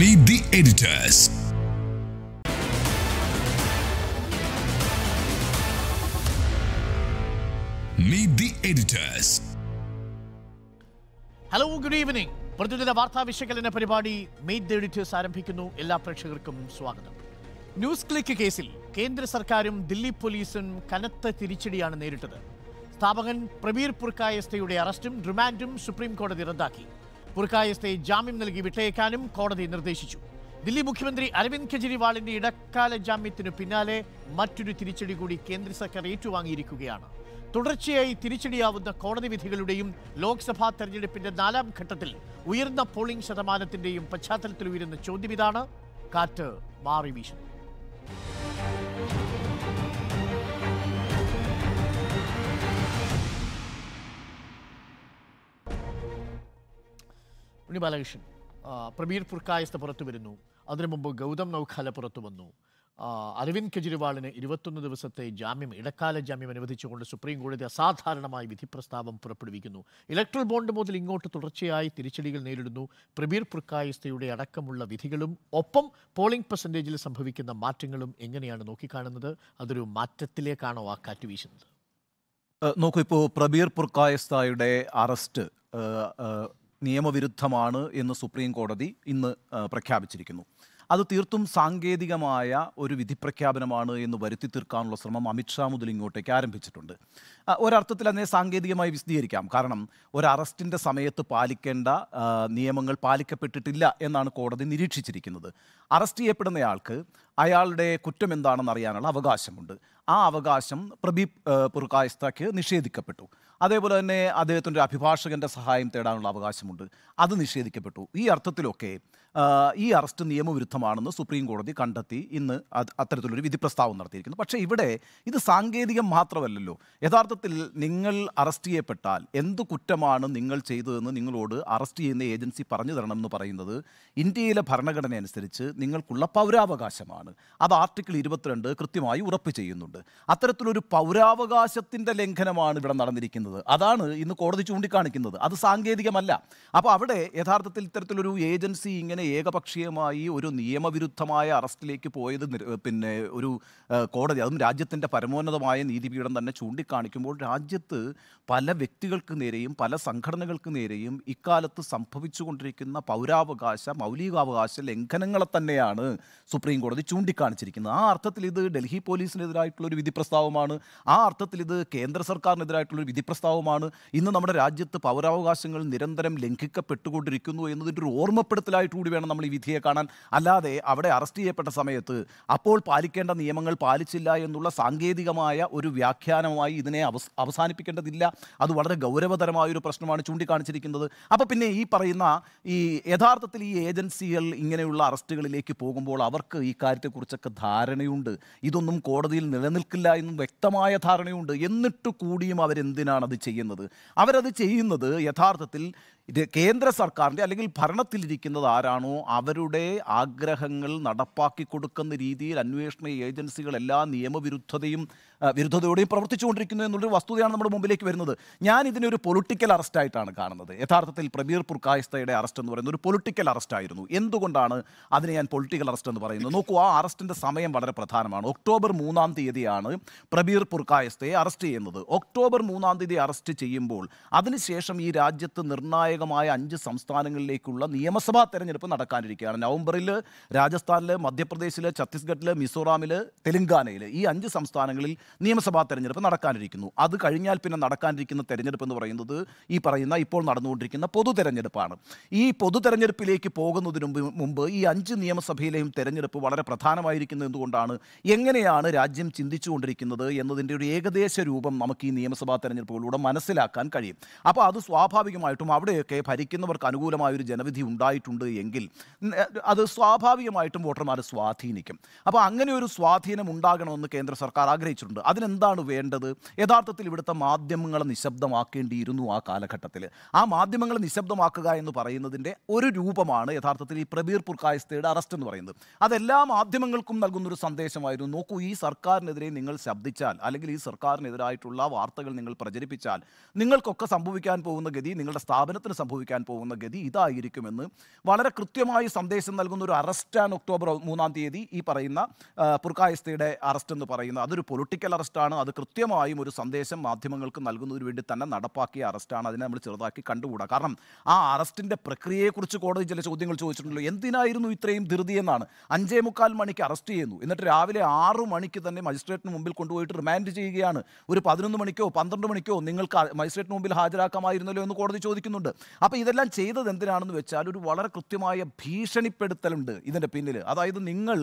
Meet the editors. Meet the editors. Hello good evening പ്രതിദിന വാർത്താ വിശകലന പരിപാടി മീറ്റ് ദ എഡിറ്റേഴ്സ് ആരംഭിക്കുന്നു എല്ലാ പ്രേക്ഷകർക്കും സ്വാഗതം ന്യൂസ് ക്ലിക്ക് കേസിൽ കേന്ദ്ര സർക്കാരും ദില്ലി പോലീസും കനത്ത തിരിച്ചടിയാണ് നേരിട്ടത് സ്ഥാപകൻ പ്രബീർ പുർക്കായസ്തയുടെ അറസ്റ്റും റിമാൻഡും സുപ്രീം കോടതി റദ്ദാക്കി ബുർഖായസ്തയെ ജാമ്യം നൽകി വിട്ടയക്കാനും കോടതി നിർദ്ദേശിച്ചു ദില്ലി മുഖ്യമന്ത്രി അരവിന്ദ് കെജ്രിവാളിന്റെ ഇടക്കാല ജാമ്യത്തിനു പിന്നാലെ മറ്റൊരു തിരിച്ചടി കൂടി കേന്ദ്ര സർക്കാർ ഏറ്റുവാങ്ങിയിരിക്കുകയാണ് തുടർച്ചയായി തിരിച്ചടിയാവുന്ന കോടതി വിധികളുടെയും ലോക്സഭാ തെരഞ്ഞെടുപ്പിന്റെ നാലാം ഘട്ടത്തിൽ ഉയർന്ന പോളിംഗ് ശതമാനത്തിന്റെയും പശ്ചാത്തലത്തിൽ ഉയരുന്ന ചോദ്യം ഇതാണ് കാറ്റ് മാറി വീശുന്നു ഉണ്ണി ബാലകൃഷ്ണൻ പ്രബീർ ഫുർക്കായസ് പുറത്തു വരുന്നു അതിനു മുമ്പ് ഗൗതം നൌഖാല പുറത്തു വന്നു അരവിന്ദ് കെജ്രിവാളിന് ഇരുപത്തൊന്ന് ദിവസത്തെ ജാമ്യം ഇടക്കാല ജാമ്യം അനുവദിച്ചുകൊണ്ട് സുപ്രീം കോടതി അസാധാരണമായ വിധി പ്രസ്താവം പുറപ്പെടുവിക്കുന്നു ഇലക്ട്രൽ ബോണ്ട് മുതൽ ഇങ്ങോട്ട് തുടർച്ചയായി തിരിച്ചടികൾ നേരിടുന്നു പ്രബീർ പുർക്കായിസ്തയുടെ അടക്കമുള്ള വിധികളും ഒപ്പം പോളിംഗ് പെർസെൻറ്റേജിൽ സംഭവിക്കുന്ന മാറ്റങ്ങളും എങ്ങനെയാണ് നോക്കിക്കാണുന്നത് അതൊരു മാറ്റത്തിലേക്കാണോ ആ കാറ്റ് വീശുന്നത് നോക്കൂ ഇപ്പോൾ പ്രബീർ പുർക്കായസ്തയുടെ അറസ്റ്റ് നിയമവിരുദ്ധമാണ് എന്ന് സുപ്രീം കോടതി ഇന്ന് പ്രഖ്യാപിച്ചിരിക്കുന്നു അത് തീർത്തും സാങ്കേതികമായ ഒരു വിധിപ്രഖ്യാപനമാണ് എന്ന് വരുത്തി തീർക്കാനുള്ള ശ്രമം അമിത്ഷാ മുതൽ ഇങ്ങോട്ടേക്ക് ആരംഭിച്ചിട്ടുണ്ട് ഒരർത്ഥത്തിൽ അതിനെ സാങ്കേതികമായി വിശദീകരിക്കാം കാരണം ഒരു അറസ്റ്റിൻ്റെ സമയത്ത് പാലിക്കേണ്ട നിയമങ്ങൾ പാലിക്കപ്പെട്ടിട്ടില്ല എന്നാണ് കോടതി നിരീക്ഷിച്ചിരിക്കുന്നത് അറസ്റ്റ് ചെയ്യപ്പെടുന്നയാൾക്ക് അയാളുടെ കുറ്റം എന്താണെന്ന് അറിയാനുള്ള അവകാശമുണ്ട് ആ അവകാശം പ്രദീപ് പുർക്കായസ്തയ്ക്ക് നിഷേധിക്കപ്പെട്ടു അതേപോലെ തന്നെ അദ്ദേഹത്തിൻ്റെ അഭിഭാഷകൻ്റെ സഹായം തേടാനുള്ള അവകാശമുണ്ട് അത് നിഷേധിക്കപ്പെട്ടു ഈ അർത്ഥത്തിലൊക്കെ ഈ അറസ്റ്റ് നിയമവിരുദ്ധമാണെന്ന് സുപ്രീം കോടതി കണ്ടെത്തി ഇന്ന് അത്തരത്തിലൊരു വിധി പ്രസ്താവം നടത്തിയിരിക്കുന്നു പക്ഷേ ഇവിടെ ഇത് സാങ്കേതികം മാത്രമല്ലല്ലോ യഥാർത്ഥത്തിൽ നിങ്ങൾ അറസ്റ്റ് ചെയ്യപ്പെട്ടാൽ എന്ത് കുറ്റമാണ് നിങ്ങൾ ചെയ്തതെന്ന് നിങ്ങളോട് അറസ്റ്റ് ചെയ്യുന്ന ഏജൻസി പറഞ്ഞു തരണം എന്ന് പറയുന്നത് ഇന്ത്യയിലെ ഭരണഘടന അനുസരിച്ച് നിങ്ങൾക്കുള്ള പൗരാവകാശമാണ് അത് ആർട്ടിക്കിൾ ഇരുപത്തിരണ്ട് കൃത്യമായി ഉറപ്പ് ചെയ്യുന്നുണ്ട് അത്തരത്തിലൊരു പൗരാവകാശത്തിൻ്റെ ലംഘനമാണ് ഇവിടെ നടന്നിരിക്കുന്നത് അതാണ് ഇന്ന് കോടതി ചൂണ്ടിക്കാണിക്കുന്നത് അത് സാങ്കേതികമല്ല അപ്പോൾ അവിടെ യഥാർത്ഥത്തിൽ ഇത്തരത്തിലൊരു ഏജൻസി ഇങ്ങനെ ഏകപക്ഷീയമായി ഒരു നിയമവിരുദ്ധമായ അറസ്റ്റിലേക്ക് പോയത് പിന്നെ ഒരു കോടതി അതും രാജ്യത്തിൻ്റെ പരമോന്നതമായ നീതിപീഠം തന്നെ ചൂണ്ടിക്കാണിക്കുമ്പോൾ രാജ്യത്ത് പല വ്യക്തികൾക്ക് നേരെയും പല സംഘടനകൾക്ക് നേരെയും ഇക്കാലത്ത് സംഭവിച്ചുകൊണ്ടിരിക്കുന്ന പൗരാവകാശ മൗലികാവകാശ ലംഘനങ്ങളെ തന്നെയാണ് സുപ്രീം കോടതി ചൂണ്ടിക്കാണിച്ചിരിക്കുന്നത് ആ അർത്ഥത്തിൽ ഇത് ഡൽഹി പോലീസിനെതിരായിട്ടുള്ള ഒരു വിധി പ്രസ്താവമാണ് ആ അർത്ഥത്തിൽ ഇത് കേന്ദ്ര സർക്കാരിനെതിരായിട്ടുള്ള ഒരു വിധി പ്രസ്താവമാണ് ഇന്ന് നമ്മുടെ രാജ്യത്ത് പൗരാവകാശങ്ങൾ നിരന്തരം ലംഘിക്കപ്പെട്ടുകൊണ്ടിരിക്കുന്നു എന്നതിൻ്റെ ഒരു ഓർമ്മപ്പെടുത്തലായിട്ടുകൂടി കൂടി വേണം നമ്മൾ ഈ വിധിയെ കാണാൻ അല്ലാതെ അവിടെ അറസ്റ്റ് ചെയ്യപ്പെട്ട സമയത്ത് അപ്പോൾ പാലിക്കേണ്ട നിയമങ്ങൾ പാലിച്ചില്ല എന്നുള്ള സാങ്കേതികമായ ഒരു വ്യാഖ്യാനമായി ഇതിനെ അവസാനിപ്പിക്കേണ്ടതില്ല അത് വളരെ ഗൗരവതരമായൊരു പ്രശ്നമാണ് ചൂണ്ടിക്കാണിച്ചിരിക്കുന്നത് അപ്പോൾ പിന്നെ ഈ പറയുന്ന ഈ യഥാർത്ഥത്തിൽ ഈ ഏജൻസികൾ ഇങ്ങനെയുള്ള അറസ്റ്റുകളിലേക്ക് പോകുമ്പോൾ അവർക്ക് ഈ കാര്യത്തെക്കുറിച്ചൊക്കെ ധാരണയുണ്ട് ഇതൊന്നും കോടതിയിൽ നിലനിൽക്കില്ല എന്നും വ്യക്തമായ ധാരണയുണ്ട് എന്നിട്ട് കൂടിയും അവരെന്തിനാണ് അത് ചെയ്യുന്നത് അവരത് ചെയ്യുന്നത് യഥാർത്ഥത്തിൽ കേന്ദ്ര സർക്കാരിൻ്റെ അല്ലെങ്കിൽ ഭരണത്തിലിരിക്കുന്നത് ആരാണ് ആരാണോ അവരുടെ ആഗ്രഹങ്ങൾ നടപ്പാക്കി കൊടുക്കുന്ന രീതിയിൽ അന്വേഷണ ഏജൻസികൾ എല്ലാ നിയമവിരുദ്ധതയും വിരുദ്ധതയോടെയും പ്രവർത്തിച്ചുകൊണ്ടിരിക്കുന്നു എന്നുള്ളൊരു വസ്തുതയാണ് നമ്മുടെ മുമ്പിലേക്ക് വരുന്നത് ഞാൻ ഇതിനൊരു പൊളിറ്റിക്കൽ അറസ്റ്റായിട്ടാണ് കാണുന്നത് യഥാർത്ഥത്തിൽ പ്രബീർ പുർക്കായസ്തയുടെ അറസ്റ്റ് എന്ന് പറയുന്നത് ഒരു പൊളിറ്റിക്കൽ അറസ്റ്റായിരുന്നു എന്തുകൊണ്ടാണ് അതിനെ ഞാൻ പൊളിറ്റിക്കൽ അറസ്റ്റ് എന്ന് പറയുന്നത് നോക്കൂ ആ അറസ്റ്റിൻ്റെ സമയം വളരെ പ്രധാനമാണ് ഒക്ടോബർ മൂന്നാം തീയതിയാണ് പ്രബീർ പുർക്കായസ്തയെ അറസ്റ്റ് ചെയ്യുന്നത് ഒക്ടോബർ മൂന്നാം തീയതി അറസ്റ്റ് ചെയ്യുമ്പോൾ അതിനുശേഷം ഈ രാജ്യത്ത് നിർണായകമായ അഞ്ച് സംസ്ഥാനങ്ങളിലേക്കുള്ള നിയമസഭാ തെരഞ്ഞെടുപ്പ് നടക്കാനിരിക്കുകയാണ് നവംബറിൽ രാജസ്ഥാനിൽ മധ്യപ്രദേശിൽ ഛത്തീസ്ഗഡിൽ മിസോറാമിൽ തെലങ്കാനയിൽ ഈ അഞ്ച് സംസ്ഥാനങ്ങളിൽ നിയമസഭാ തെരഞ്ഞെടുപ്പ് നടക്കാനിരിക്കുന്നു അത് കഴിഞ്ഞാൽ പിന്നെ നടക്കാനിരിക്കുന്ന തെരഞ്ഞെടുപ്പ് എന്ന് പറയുന്നത് ഈ പറയുന്ന ഇപ്പോൾ നടന്നുകൊണ്ടിരിക്കുന്ന പൊതു തെരഞ്ഞെടുപ്പാണ് ഈ പൊതു തെരഞ്ഞെടുപ്പിലേക്ക് പോകുന്നതിന് മുമ്പ് ഈ അഞ്ച് നിയമസഭയിലെയും തെരഞ്ഞെടുപ്പ് വളരെ പ്രധാനമായിരിക്കുന്നു എന്തുകൊണ്ടാണ് എങ്ങനെയാണ് രാജ്യം ചിന്തിച്ചുകൊണ്ടിരിക്കുന്നത് എന്നതിൻ്റെ ഒരു ഏകദേശ രൂപം നമുക്ക് ഈ നിയമസഭാ തെരഞ്ഞെടുപ്പുകളിലൂടെ മനസ്സിലാക്കാൻ കഴിയും അപ്പോൾ അത് സ്വാഭാവികമായിട്ടും അവിടെയൊക്കെ ഭരിക്കുന്നവർക്ക് അനുകൂലമായ ഒരു ജനവിധി ഉണ്ടായിട്ടുണ്ട് എങ്കിൽ അത് സ്വാഭാവികമായിട്ടും വോട്ടർമാരെ സ്വാധീനിക്കും അപ്പോൾ അങ്ങനെ ഒരു സ്വാധീനം ഉണ്ടാകണമെന്ന് കേന്ദ്ര സർക്കാർ ആഗ്രഹിച്ചിട്ടുണ്ട് ഉണ്ട് അതിനെന്താണ് വേണ്ടത് യഥാർത്ഥത്തിൽ ഇവിടുത്തെ മാധ്യമങ്ങളെ നിശബ്ദമാക്കേണ്ടിയിരുന്നു ആ കാലഘട്ടത്തിൽ ആ മാധ്യമങ്ങളെ നിശബ്ദമാക്കുക എന്ന് പറയുന്നതിൻ്റെ ഒരു രൂപമാണ് യഥാർത്ഥത്തിൽ ഈ പ്രബീർ പുർക്കായസ്തയുടെ അറസ്റ്റ് എന്ന് പറയുന്നത് അതെല്ലാ മാധ്യമങ്ങൾക്കും നൽകുന്നൊരു സന്ദേശമായിരുന്നു നോക്കൂ ഈ സർക്കാരിനെതിരെ നിങ്ങൾ ശബ്ദിച്ചാൽ അല്ലെങ്കിൽ ഈ സർക്കാരിനെതിരായിട്ടുള്ള വാർത്തകൾ നിങ്ങൾ പ്രചരിപ്പിച്ചാൽ നിങ്ങൾക്കൊക്കെ സംഭവിക്കാൻ പോകുന്ന ഗതി നിങ്ങളുടെ സ്ഥാപനത്തിന് സംഭവിക്കാൻ പോകുന്ന ഗതി ഇതായിരിക്കുമെന്ന് വളരെ കൃത്യമായി സന്ദേശം നൽകുന്ന ഒരു അറസ്റ്റാണ് ഒക്ടോബർ മൂന്നാം തീയതി ഈ പറയുന്ന പുർക്കായസ്തയുടെ അറസ്റ്റ് എന്ന് പറയുന്നത് അതൊരു പൊളിറ്റിക്കൽ അറസ്റ്റാണ് അത് കൃത്യമായും ഒരു സന്ദേശം മാധ്യമങ്ങൾക്ക് നൽകുന്നതിന് വേണ്ടി തന്നെ നടപ്പാക്കിയ അറസ്റ്റാണ് അതിനെ നമ്മൾ ചെറുതാക്കി കണ്ടുകൂടാ കാരണം ആ അറസ്റ്റിൻ്റെ പ്രക്രിയയെക്കുറിച്ച് കോടതി ചില ചോദ്യങ്ങൾ ചോദിച്ചിട്ടുണ്ടല്ലോ എന്തിനായിരുന്നു ഇത്രയും ധൃതി എന്നാണ് അഞ്ചേ മുക്കാൽ മണിക്ക് അറസ്റ്റ് ചെയ്യുന്നു എന്നിട്ട് രാവിലെ ആറു മണിക്ക് തന്നെ മജിസ്ട്രേറ്റിന് മുമ്പിൽ കൊണ്ടുപോയിട്ട് റിമാൻഡ് ചെയ്യുകയാണ് ഒരു പതിനൊന്ന് മണിക്കോ പന്ത്രണ്ട് മണിക്കോ നിങ്ങൾക്ക് മജിസ്ട്രേറ്റിന് മുമ്പിൽ ഹാജരാക്കാമായിരുന്നല്ലോ എന്ന് കോടതി ചോദിക്കുന്നുണ്ട് അപ്പോൾ ഇതെല്ലാം ചെയ്തത് എന്തിനാണെന്ന് വെച്ചാൽ ഒരു വളരെ കൃത്യമായ ഭീഷണിപ്പെടുത്തലുണ്ട് ഇതിൻ്റെ പിന്നിൽ അതായത് നിങ്ങൾ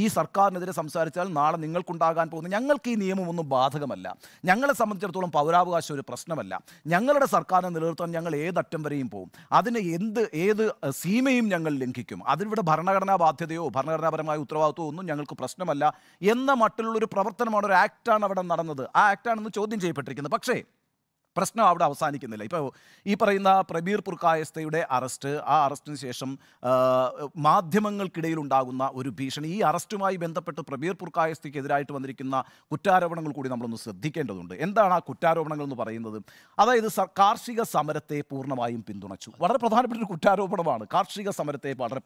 ഈ സർക്കാരിനെതിരെ സംസാരിച്ചാൽ നാളെ നിങ്ങൾക്കുണ്ടാകാൻ പോകുന്ന ഞങ്ങൾക്ക് ഈ നിയമമൊന്നും ബാധകമല്ല ഞങ്ങളെ സംബന്ധിച്ചിടത്തോളം പൗരാവകാശം ഒരു പ്രശ്നമല്ല ഞങ്ങളുടെ സർക്കാരിനെ നിലനിർത്താൻ ഞങ്ങൾ ഏതറ്റം വരെയും പോകും അതിന് എന്ത് ഏത് സീമയും ഞങ്ങൾ ലംഘിക്കും അതിവിടെ ഭരണഘടനാ ബാധ്യതയോ ഭരണഘടനാപരമായ ഉത്തരവാദിത്വമോ ഒന്നും ഞങ്ങൾക്ക് പ്രശ്നമല്ല എന്ന മട്ടിലുള്ളൊരു പ്രവർത്തനമാണ് ഒരു ആക്റ്റാണ് അവിടെ നടന്നത് ആ ആക്റ്റാണെന്ന് ചോദ്യം ചെയ്യപ്പെട്ടിരിക്കുന്നത് പക്ഷേ പ്രശ്നം അവിടെ അവസാനിക്കുന്നില്ല ഇപ്പോൾ ഈ പറയുന്ന പ്രബീർ പുർക്കായസ്തയുടെ അറസ്റ്റ് ആ അറസ്റ്റിന് ശേഷം മാധ്യമങ്ങൾക്കിടയിൽ ഉണ്ടാകുന്ന ഒരു ഭീഷണി ഈ അറസ്റ്റുമായി ബന്ധപ്പെട്ട് പ്രബീർ പുർക്കായസ്തയ്ക്കെതിരായിട്ട് വന്നിരിക്കുന്ന കുറ്റാരോപണങ്ങൾ കൂടി നമ്മളൊന്ന് ശ്രദ്ധിക്കേണ്ടതുണ്ട് എന്താണ് ആ കുറ്റാരോപണങ്ങൾ എന്ന് പറയുന്നത് അതായത് കാർഷിക സമരത്തെ പൂർണ്ണമായും പിന്തുണച്ചു വളരെ പ്രധാനപ്പെട്ട ഒരു കുറ്റാരോപണമാണ് കാർഷിക സമരത്തെ വളരെ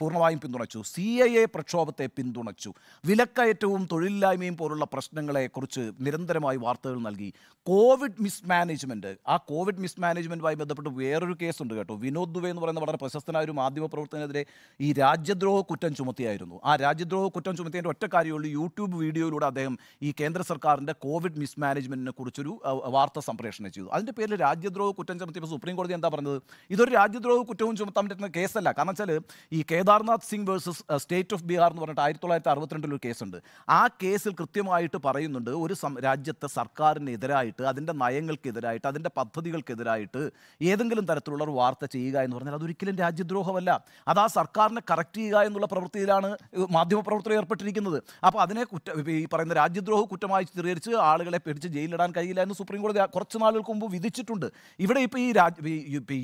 പൂർണ്ണമായും പിന്തുണച്ചു സി ഐ എ പ്രക്ഷോഭത്തെ പിന്തുണച്ചു വിലക്കയറ്റവും തൊഴിലില്ലായ്മയും പോലുള്ള പ്രശ്നങ്ങളെക്കുറിച്ച് നിരന്തരമായി വാർത്തകൾ നൽകി കോവിഡ് കോവിഡ് മിസ്മാനേജ്മെൻറ്റ് ആ കോവിഡ് മിസ്മാനേജ്മെൻറ്റുമായി ബന്ധപ്പെട്ട് വേറൊരു കേസുണ്ട് കേട്ടോ വിനോദ് ദുബെ എന്ന് പറയുന്ന വളരെ പ്രശസ്തനായ ഒരു മാധ്യമപ്രവർത്തകനെതിരെ ഈ രാജ്യദ്രോഹ കുറ്റം ചുമത്തിയായിരുന്നു ആ രാജ്യദ്രോഹ കുറ്റം ചുമത്തിയതിൻ്റെ ഒറ്റ കാര്യമുള്ളൂ യൂട്യൂബ് വീഡിയോയിലൂടെ അദ്ദേഹം ഈ കേന്ദ്ര സർക്കാരിൻ്റെ കോവിഡ് മിസ്മാനേജ്മെൻറ്റിനെ കുറിച്ചൊരു വാർത്ത സംപ്രേഷണം ചെയ്തു അതിൻ്റെ പേരിൽ രാജ്യദ്രോഹ കുറ്റം ചുമത്തിയപ്പോൾ സുപ്രീം കോടതി എന്താ പറഞ്ഞത് ഇതൊരു രാജ്യദ്രോഹ കുറ്റവും ചുമത്താൻ പറ്റുന്ന കേസല്ല കാരണം വെച്ചാൽ ഈ Kedarnath Singh versus state of Bihar എന്ന് പറഞ്ഞിട്ട് ആയിരത്തി തൊള്ളായിരത്തി അറുപത്തിരണ്ടിൽ ഒരു കേസുണ്ട് ആ കേസിൽ കൃത്യമായിട്ട് പറയുന്നുണ്ട് ഒരു രാജ്യത്തെ സർക്കാരിനെതിരായിട്ട് അതിൻ്റെ നയങ്ങൾക്കെതിരായിട്ട് അതിൻ്റെ പദ്ധതികൾക്കെതിരായിട്ട് ഏതെങ്കിലും തരത്തിലുള്ള ഒരു വാർത്ത ചെയ്യുക എന്ന് പറഞ്ഞാൽ അതൊരിക്കലും രാജ്യദ്രോഹമല്ല അത് ആ സർക്കാരിനെ കറക്റ്റ് ചെയ്യുക എന്നുള്ള പ്രവൃത്തിയിലാണ് മാധ്യമപ്രവർത്തകർ ഏർപ്പെട്ടിരിക്കുന്നത് അപ്പോൾ അതിനെ കുറ്റ ഈ പറയുന്ന രാജ്യദ്രോഹ കുറ്റമായി സ്ഥിരീകരിച്ച് ആളുകളെ പിടിച്ച് ജയിലിടാൻ കഴിയില്ല എന്ന് സുപ്രീം കോടതി കുറച്ച് നാളുകൾക്ക് മുമ്പ് വിധിച്ചിട്ടുണ്ട് ഇവിടെ ഇപ്പോൾ ഈ രാജ്യ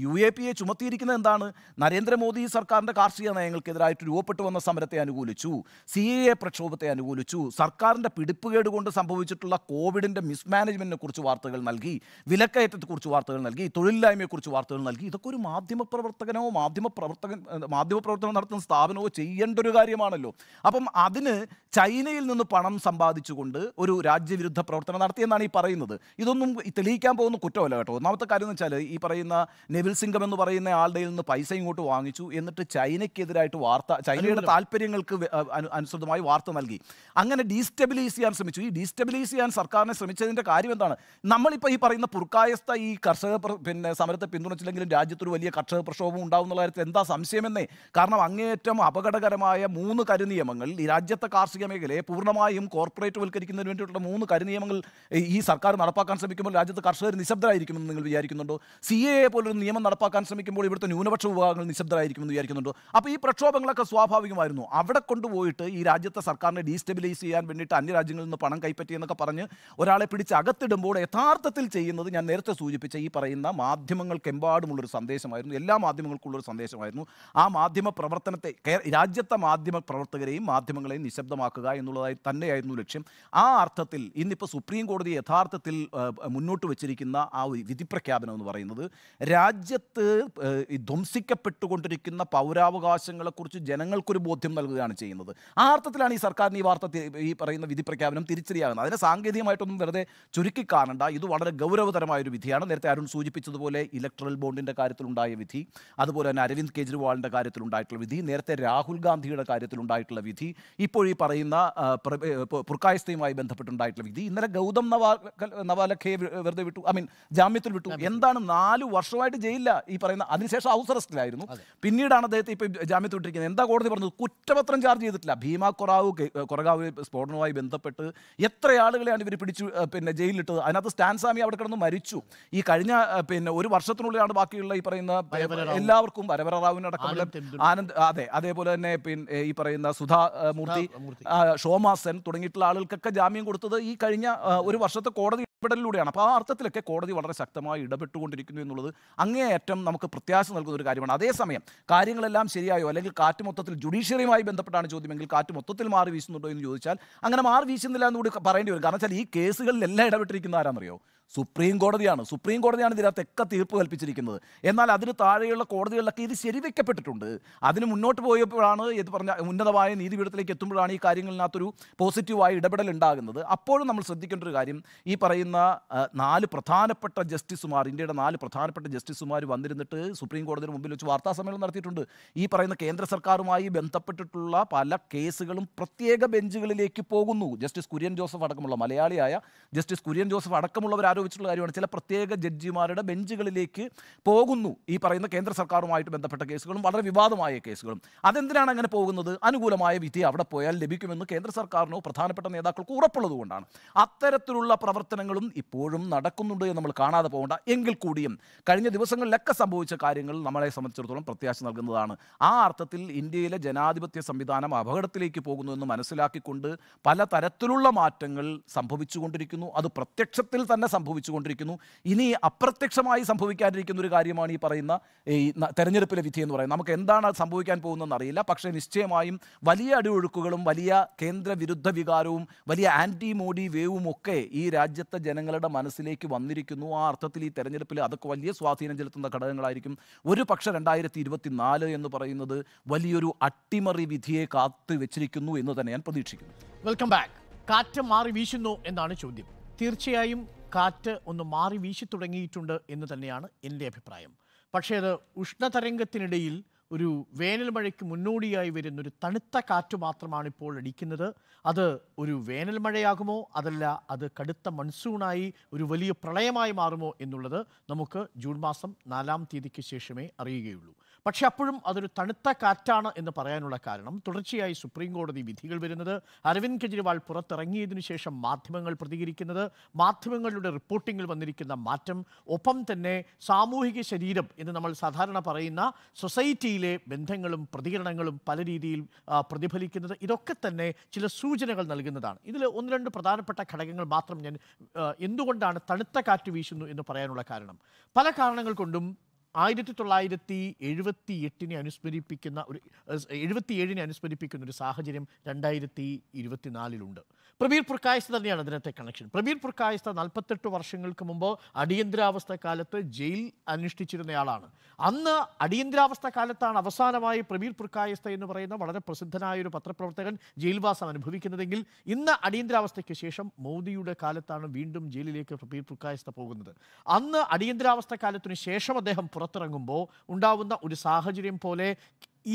യു എ എ ചുമത്തിയിരിക്കുന്നത് എന്താണ് നരേന്ദ്രമോദി സർക്കാരിൻ്റെ കാർഷിക നയങ്ങൾക്കെതിരായിട്ട് രൂപപ്പെട്ടു വന്ന സമരത്തെ അനുകൂലിച്ചു സി എ പ്രക്ഷോഭത്തെ അനുകൂലിച്ചു സർക്കാരിൻ്റെ പിടിപ്പുകേട് കൊണ്ട് സംഭവിച്ചിട്ടുള്ള കോവിഡിൻ്റെ മിസ്മാനേജ്മെൻറ്റിനെ കുറിച്ച് വാർത്തകൾ നൽകി വിലക്കയറ്റത്തെക്കുറിച്ച് വാർത്തകൾ നൽകി തൊഴിലില്ലായ്മയെക്കുറിച്ച് വാർത്തകൾ നൽകി ഇതൊക്കെ ഒരു മാധ്യമപ്രവർത്തകനോ മാധ്യമപ്രവർത്തകൻ മാധ്യമപ്രവർത്തനം നടത്തുന്ന സ്ഥാപനമോ ചെയ്യേണ്ട ഒരു കാര്യമാണല്ലോ അപ്പം അതിന് ചൈനയിൽ നിന്ന് പണം സമ്പാദിച്ചുകൊണ്ട് ഒരു രാജ്യവിരുദ്ധ പ്രവർത്തനം നടത്തിയെന്നാണ് ഈ പറയുന്നത് ഇതൊന്നും തെളിയിക്കാൻ പോകുന്ന കുറ്റമല്ല കേട്ടോ ഒന്നാമത്തെ കാര്യം എന്ന് വെച്ചാൽ ഈ പറയുന്ന നെവിൽ സിംഗം എന്ന് പറയുന്ന ആളുടെ നിന്ന് പൈസ ഇങ്ങോട്ട് വാങ്ങിച്ചു എന്നിട്ട് ചൈനയ്ക്കെതിരായിട്ട് വാർത്ത ചൈനയുടെ താല്പര്യങ്ങൾക്ക് അനുസൃതമായി വാർത്ത നൽകി അങ്ങനെ ഡീസ്റ്റബിലൈസ് ചെയ്യാൻ ശ്രമിച്ചു ഈ ഡീസ്റ്റബിലൈസ് ചെയ്യാൻ സർക്കാരിനെ ശ്രമിച്ചതിൻ്റെ കാര്യം എന്താണ് നമ്മൾ അപ്പോൾ ഈ പറയുന്ന പുർക്കായസ്ഥ ഈ കർഷക പിന്നെ സമരത്തെ പിന്തുണച്ചില്ലെങ്കിലും രാജ്യത്തൊരു വലിയ കർഷക പ്രക്ഷോഭം എന്നുള്ള കാര്യത്തിൽ എന്താ സംശയമെന്നേ കാരണം അങ്ങേയറ്റം അപകടകരമായ മൂന്ന് കരുനിയമങ്ങൾ ഈ രാജ്യത്തെ കാർഷിക മേഖലയെ പൂർണ്ണമായും കോർപ്പറേറ്റ് വൽക്കരിക്കുന്നതിന് വേണ്ടിയിട്ടുള്ള മൂന്ന് കരുനിയമങ്ങൾ ഈ സർക്കാർ നടപ്പാക്കാൻ ശ്രമിക്കുമ്പോൾ രാജ്യത്ത് കർഷകർ നിശബ്ദരായിരിക്കുമെന്ന് നിങ്ങൾ വിചാരിക്കുന്നുണ്ടോ സി എ പോലൊരു നിയമം നടപ്പാക്കാൻ ശ്രമിക്കുമ്പോൾ ഇവിടുത്തെ ന്യൂനപക്ഷ വിഭാഗങ്ങൾ നിശബ്ദരായിരിക്കുമെന്ന് വിചാരിക്കുന്നുണ്ടോ അപ്പോൾ ഈ പ്രക്ഷോഭങ്ങളൊക്കെ സ്വാഭാവികമായിരുന്നു അവിടെ കൊണ്ടുപോയിട്ട് ഈ രാജ്യത്തെ സർക്കാരിനെ ഡീസ്റ്റെബിലൈസ് ചെയ്യാൻ വേണ്ടിയിട്ട് അന്യരാജ്യങ്ങളിൽ നിന്ന് പണം കൈപ്പറ്റി എന്നൊക്കെ പറഞ്ഞ് ഒരാളെ പിടിച്ച് അകത്തിടുമ്പോൾ യഥാർത്ഥ വാസ്തവത്തിൽ ചെയ്യുന്നത് ഞാൻ നേരത്തെ സൂചിപ്പിച്ച ഈ പറയുന്ന മാധ്യമങ്ങൾക്കെമ്പാടുമുള്ളൊരു സന്ദേശമായിരുന്നു എല്ലാ മാധ്യമങ്ങൾക്കുള്ളൊരു സന്ദേശമായിരുന്നു ആ മാധ്യമ പ്രവർത്തനത്തെ രാജ്യത്തെ മാധ്യമ പ്രവർത്തകരെയും മാധ്യമങ്ങളെയും നിശബ്ദമാക്കുക എന്നുള്ളതായി തന്നെയായിരുന്നു ലക്ഷ്യം ആ അർത്ഥത്തിൽ ഇന്നിപ്പോൾ സുപ്രീം കോടതി യഥാർത്ഥത്തിൽ മുന്നോട്ട് വച്ചിരിക്കുന്ന ആ ഒരു വിധിപ്രഖ്യാപനം എന്ന് പറയുന്നത് രാജ്യത്ത് ധ്വംസിക്കപ്പെട്ടുകൊണ്ടിരിക്കുന്ന പൗരാവകാശങ്ങളെക്കുറിച്ച് ജനങ്ങൾക്കൊരു ബോധ്യം നൽകുകയാണ് ചെയ്യുന്നത് ആ അർത്ഥത്തിലാണ് ഈ സർക്കാരിന് ഈ വാർത്ത ഈ പറയുന്ന വിധിപ്രഖ്യാപനം തിരിച്ചറിയാകുന്നത് അതിനെ സാങ്കേതികമായിട്ടൊന്നും വെറുതെ ചുരുക്കി കാണണ്ട ഇത് വളരെ വളരെ ഗൗരവതരമായൊരു വിധിയാണ് നേരത്തെ അരുൺ സൂചിപ്പിച്ചതുപോലെ ഇലക്ട്രൽ ബോണ്ടിൻ്റെ കാര്യത്തിലുണ്ടായ വിധി അതുപോലെ തന്നെ അരവിന്ദ് കെജ്രിവാളിൻ്റെ കാര്യത്തിലുണ്ടായിട്ടുള്ള വിധി നേരത്തെ രാഹുൽ ഗാന്ധിയുടെ കാര്യത്തിലുണ്ടായിട്ടുള്ള വിധി ഇപ്പോൾ ഈ പറയുന്ന പുർക്കായസ്ഥയുമായി ബന്ധപ്പെട്ടുണ്ടായിട്ടുള്ള വിധി ഇന്നലെ ഗൗതം നവാ നവാലഖയെ വെറുതെ വിട്ടു ഐ മീൻ ജാമ്യത്തിൽ വിട്ടു എന്താണ് നാല് വർഷമായിട്ട് ജയിലില്ല ഈ പറയുന്ന അതിനുശേഷം ഹൗസ് അറസ്റ്റിലായിരുന്നു പിന്നീടാണ് അദ്ദേഹത്തെ ഇപ്പോൾ ജാമ്യത്തിൽ വിട്ടിരിക്കുന്നത് എന്താ കോടതി പറഞ്ഞത് കുറ്റപത്രം ചാർജ് ചെയ്തിട്ടില്ല ഭീമ കൊറാവു കൊറഗാവ് സ്ഫോടനവുമായി ബന്ധപ്പെട്ട് എത്ര ആളുകളെയാണ് ഇവർ പിടിച്ചു പിന്നെ ജയിലിലിട്ടത് അതിനകത്ത് സ്റ്റാൻസ് ഇസ്ലാമി അവിടെ കിടന്ന് മരിച്ചു ഈ കഴിഞ്ഞ പിന്നെ ഒരു വർഷത്തിനുള്ളിലാണ് ബാക്കിയുള്ള ഈ പറയുന്ന എല്ലാവർക്കും വരവര റാവുവിനടക്കമുള്ള ആനന്ദ് അതെ അതേപോലെ തന്നെ പിന്നെ ഈ പറയുന്ന സുധാ മൂർത്തി ഷോമാസൻ തുടങ്ങിയിട്ടുള്ള ആളുകൾക്കൊക്കെ ജാമ്യം കൊടുത്തത് ഈ കഴിഞ്ഞ ഒരു വർഷത്തെ കോടതി ഇടപെടലിലൂടെയാണ് അപ്പോൾ ആ അർത്ഥത്തിലൊക്കെ കോടതി വളരെ ശക്തമായി ഇടപെട്ടുകൊണ്ടിരിക്കുന്നു എന്നുള്ളത് അങ്ങേയറ്റം നമുക്ക് പ്രത്യാശ നൽകുന്ന ഒരു കാര്യമാണ് അതേസമയം കാര്യങ്ങളെല്ലാം ശരിയായോ അല്ലെങ്കിൽ കാറ്റ് മൊത്തത്തിൽ ജുഡീഷ്യറിയുമായി ബന്ധപ്പെട്ടാണ് ചോദ്യമെങ്കിൽ കാറ്റ് മൊത്തത്തിൽ മാറി വീശുന്നുണ്ടോ എന്ന് ചോദിച്ചാൽ അങ്ങനെ മാറി വീശുന്നില്ല എന്നുകൂടി പറയേണ്ടി വരും കാരണം വെച്ചാൽ ഈ കേസുകളിലെല്ലാം ഇടപെട്ടിരിക്കുന്ന ആരാണെന്നറിയോ സുപ്രീം കോടതിയാണ് സുപ്രീം കോടതിയാണ് ഇതിനകത്തൊക്കെ തീർപ്പ് കൽപ്പിച്ചിരിക്കുന്നത് എന്നാൽ അതിന് താഴെയുള്ള കോടതികളിലൊക്കെ ഇത് ശരിവെക്കപ്പെട്ടിട്ടുണ്ട് അതിന് മുന്നോട്ട് പോയപ്പോഴാണ് ഇത് പറഞ്ഞ ഉന്നതമായ നീതിപീഠത്തിലേക്ക് എത്തുമ്പോഴാണ് ഈ കാര്യങ്ങളിനകത്തൊരു പോസിറ്റീവായ ഇടപെടൽ ഉണ്ടാകുന്നത് അപ്പോഴും നമ്മൾ ശ്രദ്ധിക്കേണ്ട ഒരു കാര്യം ഈ പറയുന്ന നാല് പ്രധാനപ്പെട്ട ജസ്റ്റിസുമാർ ഇന്ത്യയുടെ നാല് പ്രധാനപ്പെട്ട ജസ്റ്റിസുമാർ വന്നിരുന്നിട്ട് സുപ്രീം കോടതിയുടെ മുമ്പിൽ വെച്ച് വാർത്താ സമ്മേളനം നടത്തിയിട്ടുണ്ട് ഈ പറയുന്ന കേന്ദ്ര സർക്കാരുമായി ബന്ധപ്പെട്ടിട്ടുള്ള പല കേസുകളും പ്രത്യേക ബെഞ്ചുകളിലേക്ക് പോകുന്നു ജസ്റ്റിസ് കുര്യൻ ജോസഫ് അടക്കമുള്ള മലയാളിയായ ജസ്റ്റിസ് കുര്യൻ ജോസഫ് അടക്കമുള്ളവർ ആരോപിച്ചിട്ടുള്ള കാര്യമാണ് ചില പ്രത്യേക ജഡ്ജിമാരുടെ ബെഞ്ചുകളിലേക്ക് പോകുന്നു ഈ പറയുന്ന കേന്ദ്ര സർക്കാരുമായിട്ട് ബന്ധപ്പെട്ട കേസുകളും വളരെ വിവാദമായ കേസുകളും അതെന്തിനാണ് അങ്ങനെ പോകുന്നത് അനുകൂലമായ വിധി അവിടെ പോയാൽ ലഭിക്കുമെന്ന് കേന്ദ്ര സർക്കാരിനോ പ്രധാനപ്പെട്ട നേതാക്കൾക്കോ ഉറപ്പുള്ളതുകൊണ്ടാണ് അത്തരത്തിലുള്ള പ്രവർത്തനങ്ങളും ഇപ്പോഴും നടക്കുന്നുണ്ട് എന്ന് നമ്മൾ കാണാതെ പോകേണ്ട എങ്കിൽ കൂടിയും കഴിഞ്ഞ ദിവസങ്ങളിലൊക്കെ സംഭവിച്ച കാര്യങ്ങൾ നമ്മളെ സംബന്ധിച്ചിടത്തോളം പ്രത്യാശ നൽകുന്നതാണ് ആ അർത്ഥത്തിൽ ഇന്ത്യയിലെ ജനാധിപത്യ സംവിധാനം അപകടത്തിലേക്ക് പോകുന്നു എന്ന് മനസ്സിലാക്കിക്കൊണ്ട് പല തരത്തിലുള്ള മാറ്റങ്ങൾ സംഭവിച്ചുകൊണ്ടിരിക്കുന്നു അത് പ്രത്യക്ഷത്തിൽ തന്നെ സംഭവിച്ചുകൊണ്ടിരിക്കുന്നു ഇനി അപ്രത്യക്ഷമായി സംഭവിക്കാതിരിക്കുന്ന ഒരു കാര്യമാണ് ഈ പറയുന്ന ഈ തെരഞ്ഞെടുപ്പിലെ വിധി എന്ന് പറയുന്നത് നമുക്ക് എന്താണ് സംഭവിക്കാൻ പോകുന്നതെന്ന് അറിയില്ല പക്ഷേ നിശ്ചയമായും വലിയ അടിയൊഴുക്കുകളും വലിയ കേന്ദ്ര വിരുദ്ധ വികാരവും വലിയ ആൻറ്റി മോഡി വേവും ഒക്കെ ഈ രാജ്യത്തെ ജനങ്ങളുടെ മനസ്സിലേക്ക് വന്നിരിക്കുന്നു ആ അർത്ഥത്തിൽ ഈ തെരഞ്ഞെടുപ്പിൽ അതൊക്കെ വലിയ സ്വാധീനം ചെലുത്തുന്ന ഘടകങ്ങളായിരിക്കും ഒരു പക്ഷേ രണ്ടായിരത്തി ഇരുപത്തി നാല് എന്ന് പറയുന്നത് വലിയൊരു അട്ടിമറി വിധിയെ കാത്തു വെച്ചിരിക്കുന്നു എന്ന് തന്നെ ഞാൻ പ്രതീക്ഷിക്കുന്നു വെൽക്കം ബാക്ക് കാറ്റ് മാറി വീശുന്നു എന്നാണ് ചോദ്യം തീർച്ചയായും കാറ്റ് ഒന്ന് മാറി വീശി തുടങ്ങിയിട്ടുണ്ട് എന്ന് തന്നെയാണ് എൻ്റെ അഭിപ്രായം പക്ഷേ അത് ഉഷ്ണതരംഗത്തിനിടയിൽ ഒരു വേനൽ മഴയ്ക്ക് മുന്നോടിയായി വരുന്ന ഒരു തണുത്ത കാറ്റ് മാത്രമാണ് ഇപ്പോൾ അടിക്കുന്നത് അത് ഒരു വേനൽ മഴയാകുമോ അതല്ല അത് കടുത്ത മൺസൂണായി ഒരു വലിയ പ്രളയമായി മാറുമോ എന്നുള്ളത് നമുക്ക് ജൂൺ മാസം നാലാം തീയതിക്ക് ശേഷമേ അറിയുകയുള്ളൂ പക്ഷേ അപ്പോഴും അതൊരു തണുത്ത കാറ്റാണ് എന്ന് പറയാനുള്ള കാരണം തുടർച്ചയായി സുപ്രീം കോടതി വിധികൾ വരുന്നത് അരവിന്ദ് കെജ്രിവാൾ പുറത്തിറങ്ങിയതിനു ശേഷം മാധ്യമങ്ങൾ പ്രതികരിക്കുന്നത് മാധ്യമങ്ങളുടെ റിപ്പോർട്ടിങ്ങിൽ വന്നിരിക്കുന്ന മാറ്റം ഒപ്പം തന്നെ സാമൂഹിക ശരീരം എന്ന് നമ്മൾ സാധാരണ പറയുന്ന സൊസൈറ്റിയിലെ ബന്ധങ്ങളും പ്രതികരണങ്ങളും പല രീതിയിൽ പ്രതിഫലിക്കുന്നത് ഇതൊക്കെ തന്നെ ചില സൂചനകൾ നൽകുന്നതാണ് ഇതിൽ ഒന്ന് രണ്ട് പ്രധാനപ്പെട്ട ഘടകങ്ങൾ മാത്രം ഞാൻ എന്തുകൊണ്ടാണ് തണുത്ത കാറ്റ് വീശുന്നു എന്ന് പറയാനുള്ള കാരണം പല കാരണങ്ങൾ കൊണ്ടും ആയിരത്തി തൊള്ളായിരത്തി എഴുപത്തി എട്ടിനെ അനുസ്മരിപ്പിക്കുന്ന ഒരു ഏഴിനെ അനുസ്മരിപ്പിക്കുന്ന ഒരു സാഹചര്യം രണ്ടായിരത്തി ഇരുപത്തിനാലിലുണ്ട് പ്രബീർ പുർക്കായസ് തന്നെയാണ് അതിനകത്തെ കണക്ഷൻ പ്രബീർ പുർക്കായസ് നാൽപ്പത്തെട്ട് വർഷങ്ങൾക്ക് മുമ്പ് അടിയന്തരാവസ്ഥ കാലത്ത് ജയിൽ അനുഷ്ഠിച്ചിരുന്നയാളാണ് അന്ന് അടിയന്തരാവസ്ഥ കാലത്താണ് അവസാനമായി പ്രബീർ പുർക്കായസ്ത എന്ന് പറയുന്ന വളരെ പ്രസിദ്ധനായ ഒരു പത്രപ്രവർത്തകൻ ജയിൽവാസം അനുഭവിക്കുന്നതെങ്കിൽ ഇന്ന് അടിയന്തരാവസ്ഥയ്ക്ക് ശേഷം മോദിയുടെ കാലത്താണ് വീണ്ടും ജയിലിലേക്ക് പ്രബീർ പുർക്കായസ്ത പോകുന്നത് അന്ന് അടിയന്തരാവസ്ഥ കാലത്തിനു ശേഷം അദ്ദേഹം പുറത്തിറങ്ങുമ്പോൾ ഉണ്ടാവുന്ന ഒരു സാഹചര്യം പോലെ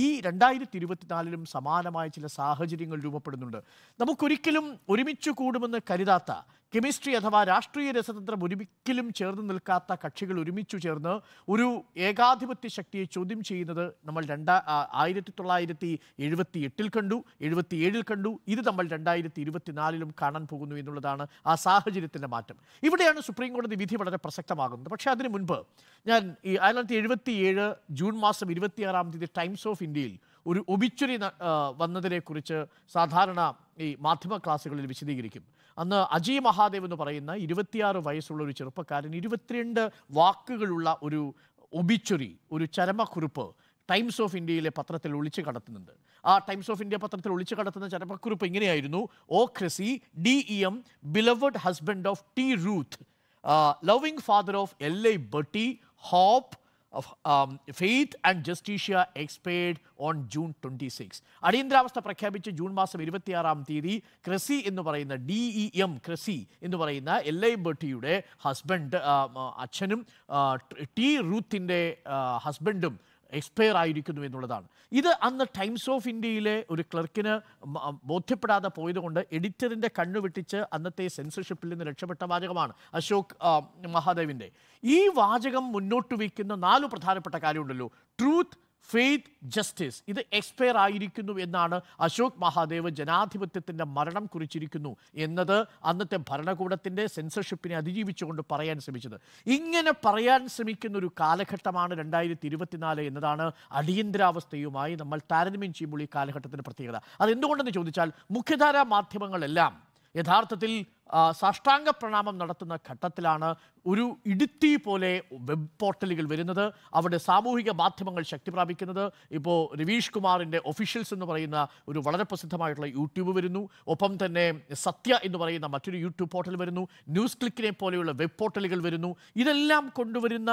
ഈ രണ്ടായിരത്തി ഇരുപത്തിനാലിലും സമാനമായ ചില സാഹചര്യങ്ങൾ രൂപപ്പെടുന്നുണ്ട് നമുക്കൊരിക്കലും ഒരുമിച്ച് കൂടുമെന്ന് കരുതാത്ത കെമിസ്ട്രി അഥവാ രാഷ്ട്രീയ രസതന്ത്രം ഒരിക്കലും ചേർന്ന് നിൽക്കാത്ത കക്ഷികൾ ഒരുമിച്ചു ചേർന്ന് ഒരു ഏകാധിപത്യ ശക്തിയെ ചോദ്യം ചെയ്യുന്നത് നമ്മൾ രണ്ടാ ആയിരത്തി തൊള്ളായിരത്തി എഴുപത്തി എട്ടിൽ കണ്ടു എഴുപത്തി ഏഴിൽ കണ്ടു ഇത് നമ്മൾ രണ്ടായിരത്തി ഇരുപത്തിനാലിലും കാണാൻ പോകുന്നു എന്നുള്ളതാണ് ആ സാഹചര്യത്തിൻ്റെ മാറ്റം ഇവിടെയാണ് സുപ്രീം കോടതി വിധി വളരെ പ്രസക്തമാകുന്നത് പക്ഷേ അതിനു മുൻപ് ഞാൻ ഈ ആയിരത്തി എഴുപത്തി ഏഴ് ജൂൺ മാസം ഇരുപത്തിയാറാം തീയതി ടൈംസ് ഓഫ് ഓഫ് ഇന്ത്യയിൽ ഒരു ഒബിച്ചുരി വന്നതിനെക്കുറിച്ച് സാധാരണ ഈ മാധ്യമ ക്ലാസ്സുകളിൽ വിശദീകരിക്കും അന്ന് അജി മഹാദേവ് എന്ന് പറയുന്ന ഇരുപത്തിയാറ് വയസ്സുള്ള ഒരു ചെറുപ്പക്കാരൻ ഇരുപത്തിരണ്ട് വാക്കുകളുള്ള ഒരു ഒബിച്ചുരി ഒരു ചരമക്കുറിപ്പ് ടൈംസ് ഓഫ് ഇന്ത്യയിലെ പത്രത്തിൽ ഒളിച്ചു കടത്തുന്നുണ്ട് ആ ടൈംസ് ഓഫ് ഇന്ത്യ പത്രത്തിൽ ഒളിച്ചു കടത്തുന്ന ചരമക്കുറിപ്പ് ഇങ്ങനെയായിരുന്നു O Cracy D E M beloved husband of T Ruth loving father of L A Berty hope of um, faith and justicia expired on June 26. അടിയന്തരാവസ്ഥ പ്രഖ്യാപിച്ച് ജൂൺ മാസം ഇരുപത്തിയാറാം തീയതി ക്രസി എന്ന് പറയുന്ന D E e M Cracy എന്ന് പറയുന്ന L I ബർട്ടിയുടെ ഹസ്ബൻഡ് അച്ഛനും ടി റൂത്തിൻ്റെ ഹസ്ബൻഡും എക്സ്പയർ ആയിരിക്കുന്നു എന്നുള്ളതാണ് ഇത് അന്ന് ടൈംസ് ഓഫ് ഇന്ത്യയിലെ ഒരു ക്ലർക്കിന് ബോധ്യപ്പെടാതെ പോയതുകൊണ്ട് എഡിറ്ററിൻ്റെ കണ്ണു വെട്ടിച്ച് അന്നത്തെ സെൻസർഷിപ്പിൽ നിന്ന് രക്ഷപ്പെട്ട വാചകമാണ് അശോക് മഹാദേവിൻ്റെ ഈ വാചകം മുന്നോട്ട് വയ്ക്കുന്ന നാല് പ്രധാനപ്പെട്ട കാര്യമുണ്ടല്ലോ ട്രൂത്ത് ഫെയ്ത്ത് ജസ്റ്റിസ് ഇത് എക്സ്പയർ ആയിരിക്കുന്നു എന്നാണ് അശോക് മഹാദേവ് ജനാധിപത്യത്തിൻ്റെ മരണം കുറിച്ചിരിക്കുന്നു എന്നത് അന്നത്തെ ഭരണകൂടത്തിൻ്റെ സെൻസർഷിപ്പിനെ അതിജീവിച്ചുകൊണ്ട് പറയാൻ ശ്രമിച്ചത് ഇങ്ങനെ പറയാൻ ശ്രമിക്കുന്ന ഒരു കാലഘട്ടമാണ് രണ്ടായിരത്തി ഇരുപത്തിനാല് എന്നതാണ് അടിയന്തരാവസ്ഥയുമായി നമ്മൾ താരതമ്യം ചെയ്യുമ്പോൾ ഈ കാലഘട്ടത്തിൻ്റെ പ്രത്യേകത അതെന്തുകൊണ്ടെന്ന് ചോദിച്ചാൽ മുഖ്യധാരാ മാധ്യമങ്ങളെല്ലാം യഥാർത്ഥത്തിൽ സാഷ്ടാംഗ പ്രണാമം നടത്തുന്ന ഘട്ടത്തിലാണ് ഒരു ഇടുത്തി പോലെ വെബ് പോർട്ടലുകൾ വരുന്നത് അവിടെ സാമൂഹിക മാധ്യമങ്ങൾ ശക്തി പ്രാപിക്കുന്നത് ഇപ്പോൾ രവീഷ് കുമാറിൻ്റെ ഒഫീഷ്യൽസ് എന്ന് പറയുന്ന ഒരു വളരെ പ്രസിദ്ധമായിട്ടുള്ള യൂട്യൂബ് വരുന്നു ഒപ്പം തന്നെ സത്യ എന്ന് പറയുന്ന മറ്റൊരു യൂട്യൂബ് പോർട്ടൽ വരുന്നു ന്യൂസ് ക്ലിക്കിനെ പോലെയുള്ള വെബ് പോർട്ടലുകൾ വരുന്നു ഇതെല്ലാം കൊണ്ടുവരുന്ന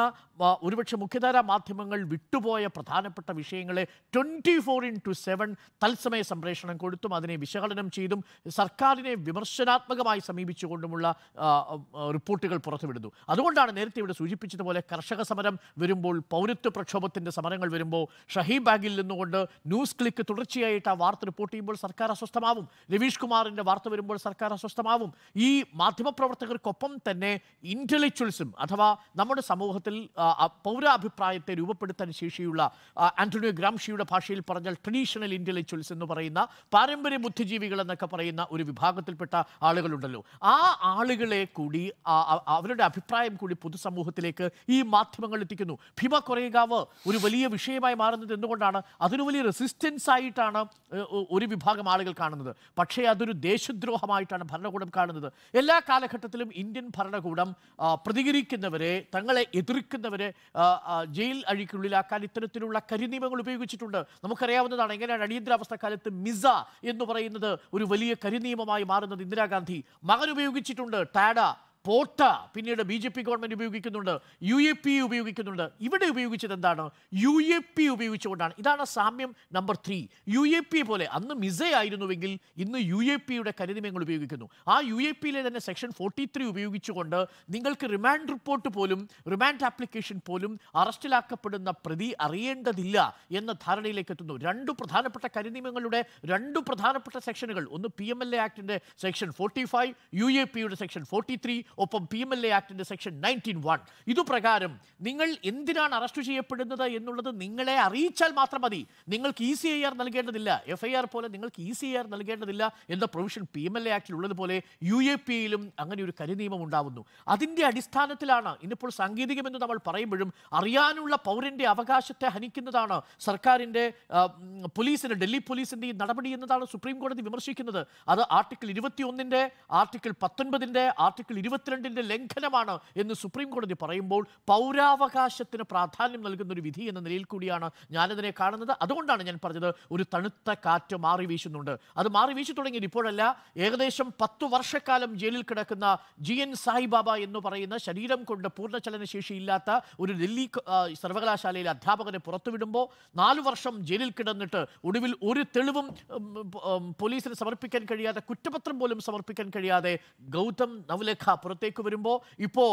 ഒരുപക്ഷെ മുഖ്യധാരാ മാധ്യമങ്ങൾ വിട്ടുപോയ പ്രധാനപ്പെട്ട വിഷയങ്ങളെ ട്വൻറ്റി ഫോർ ഇൻറ്റു സെവൻ തത്സമയ സംപ്രേഷണം കൊടുത്തും അതിനെ വിശകലനം ചെയ്തും സർക്കാരിനെ വിമർശനാത്മകമായി സമീപിക്കും സമീപിച്ചുകൊണ്ടുമുള്ള റിപ്പോർട്ടുകൾ പുറത്തുവിടുന്നു അതുകൊണ്ടാണ് നേരത്തെ ഇവിടെ സൂചിപ്പിച്ചതുപോലെ കർഷക സമരം വരുമ്പോൾ പൗരത്വ പ്രക്ഷോഭത്തിൻ്റെ സമരങ്ങൾ വരുമ്പോൾ ഷഹീം ബാഗിൽ നിന്നുകൊണ്ട് ന്യൂസ് ക്ലിക്ക് തുടർച്ചയായിട്ട് ആ വാർത്ത റിപ്പോർട്ട് ചെയ്യുമ്പോൾ സർക്കാർ അസ്വസ്ഥമാവും രവീഷ് കുമാറിൻ്റെ വാർത്ത വരുമ്പോൾ സർക്കാർ അസ്വസ്ഥമാവും ഈ മാധ്യമപ്രവർത്തകർക്കൊപ്പം തന്നെ ഇൻ്റലക്ച്വൽസും അഥവാ നമ്മുടെ സമൂഹത്തിൽ പൗരാഭിപ്രായത്തെ രൂപപ്പെടുത്താൻ ശേഷിയുള്ള ആൻ്റണിയോ ഗ്രാംഷിയുടെ ഭാഷയിൽ പറഞ്ഞാൽ ട്രഡീഷണൽ ഇൻ്റലക്ച്വൽസ് എന്ന് പറയുന്ന പാരമ്പര്യ ബുദ്ധിജീവികൾ എന്നൊക്കെ പറയുന്ന ഒരു വിഭാഗത്തിൽപ്പെട്ട ആളുകളുണ്ടല്ലോ ആ ആളുകളെ കൂടി അവരുടെ അഭിപ്രായം കൂടി പൊതുസമൂഹത്തിലേക്ക് ഈ മാധ്യമങ്ങൾ എത്തിക്കുന്നു ഭീമ കൊറേഗാവ് ഒരു വലിയ വിഷയമായി മാറുന്നത് എന്തുകൊണ്ടാണ് അതിന് വലിയ റെസിസ്റ്റൻസ് ആയിട്ടാണ് ഒരു വിഭാഗം ആളുകൾ കാണുന്നത് പക്ഷേ അതൊരു ദേശദ്രോഹമായിട്ടാണ് ഭരണകൂടം കാണുന്നത് എല്ലാ കാലഘട്ടത്തിലും ഇന്ത്യൻ ഭരണകൂടം പ്രതികരിക്കുന്നവരെ തങ്ങളെ എതിർക്കുന്നവരെ ജയിൽ അഴിക്കുള്ളിലാക്കാൻ ഇത്തരത്തിലുള്ള കരിനിയമങ്ങൾ ഉപയോഗിച്ചിട്ടുണ്ട് നമുക്കറിയാവുന്നതാണ് എങ്ങനെയാണ് അടിയന്തരാവസ്ഥ കാലത്ത് മിസ എന്ന് പറയുന്നത് ഒരു വലിയ കരിനിയമമായി മാറുന്നത് ഇന്ദിരാഗാന്ധി മകൻ അവരുപയോഗിച്ചിട്ടുണ്ട് ടാഡ പോട്ട പിന്നീട് ബി ജെ പി ഗവൺമെൻറ് ഉപയോഗിക്കുന്നുണ്ട് യു എ പി ഉപയോഗിക്കുന്നുണ്ട് ഇവിടെ ഉപയോഗിച്ചത് എന്താണ് യു എ പി ഉപയോഗിച്ചുകൊണ്ടാണ് ഇതാണ് സാമ്യം number three U A P പോലെ അന്ന് മിസേ ആയിരുന്നുവെങ്കിൽ ഇന്ന് യു എ പിയുടെ കരുനിമയങ്ങൾ ഉപയോഗിക്കുന്നു ആ യു എ പിയിലെ തന്നെ സെക്ഷൻ ഫോർട്ടി ത്രീ ഉപയോഗിച്ചുകൊണ്ട് നിങ്ങൾക്ക് റിമാൻഡ് റിപ്പോർട്ട് പോലും റിമാൻഡ് ആപ്ലിക്കേഷൻ പോലും അറസ്റ്റിലാക്കപ്പെടുന്ന പ്രതി അറിയേണ്ടതില്ല എന്ന ധാരണയിലേക്ക് എത്തുന്നു രണ്ട് പ്രധാനപ്പെട്ട കരുനിമയങ്ങളുടെ രണ്ട് പ്രധാനപ്പെട്ട സെക്ഷനുകൾ ഒന്ന് പി എം എൽ എ ആക്ടിന്റെ section forty five U A പിയുടെ സെക്ഷൻ ഫോർട്ടി ത്രീ ഒപ്പം പീമൽ എ ആക്ടിൻ്റെ സെക്ഷൻ നയൻറ്റീൻ വൺ ഇതുപ്രകാരം നിങ്ങൾ എന്തിനാണ് അറസ്റ്റ് ചെയ്യപ്പെടുന്നത് എന്നുള്ളത് നിങ്ങളെ അറിയിച്ചാൽ മാത്രം മതി നിങ്ങൾക്ക് ഇ സി ഐ ആർ നൽകേണ്ടതില്ല എഫ് ഐ ആർ പോലെ നിങ്ങൾക്ക് ഇ സി ഐ ആർ നൽകേണ്ടതില്ല എന്ന provision P M L A ആക്ടിൽ ഉള്ളതുപോലെ യു എ പി യിലും അങ്ങനെ ഒരു കരിനിയമം ഉണ്ടാവുന്നു അതിൻ്റെ അടിസ്ഥാനത്തിലാണ് ഇന്നിപ്പോൾ സാങ്കേതികമെന്ന് നമ്മൾ പറയുമ്പോഴും അറിയാനുള്ള പൗരൻ്റെ അവകാശത്തെ ഹനിക്കുന്നതാണ് സർക്കാരിൻ്റെ പോലീസിന് ഡൽഹി പോലീസിൻ്റെ ഈ നടപടി എന്നതാണ് സുപ്രീം കോടതി വിമർശിക്കുന്നത് അത് ആർട്ടിക്കിൾ ഇരുപത്തിയൊന്നിൻ്റെ ആർട്ടിക്കിൾ പത്തൊൻപതിൻ്റെ ആർട്ടിക്കിൾ ഇരുപത്തി ഇരുപത്തിരണ്ടിൻ്റെ ലംഘനമാണ് എന്ന് സുപ്രീം കോടതി പറയുമ്പോൾ പൗരാവകാശത്തിന് പ്രാധാന്യം നൽകുന്ന ഒരു വിധി എന്ന നിലയിൽ കൂടിയാണ് ഞാനതിനെ കാണുന്നത് അതുകൊണ്ടാണ് ഞാൻ പറഞ്ഞത് ഒരു തണുത്ത കാറ്റ് മാറി വീശുന്നുണ്ട് അത് മാറി വീശി തുടങ്ങിയത് ഇപ്പോഴല്ല ഏകദേശം പത്ത് വർഷക്കാലം ജയിലിൽ കിടക്കുന്ന ജി എൻ സായിബാബ എന്ന് പറയുന്ന ശരീരം കൊണ്ട് പൂർണ്ണ ശേഷിയില്ലാത്ത ഒരു ഡൽഹി സർവകലാശാലയിലെ അധ്യാപകനെ പുറത്തുവിടുമ്പോൾ നാലു വർഷം ജയിലിൽ കിടന്നിട്ട് ഒടുവിൽ ഒരു തെളിവും പോലീസിന് സമർപ്പിക്കാൻ കഴിയാതെ കുറ്റപത്രം പോലും സമർപ്പിക്കാൻ കഴിയാതെ ഗൗതം നവലേഖ പുറത്തേക്ക് വരുമ്പോൾ ഇപ്പോൾ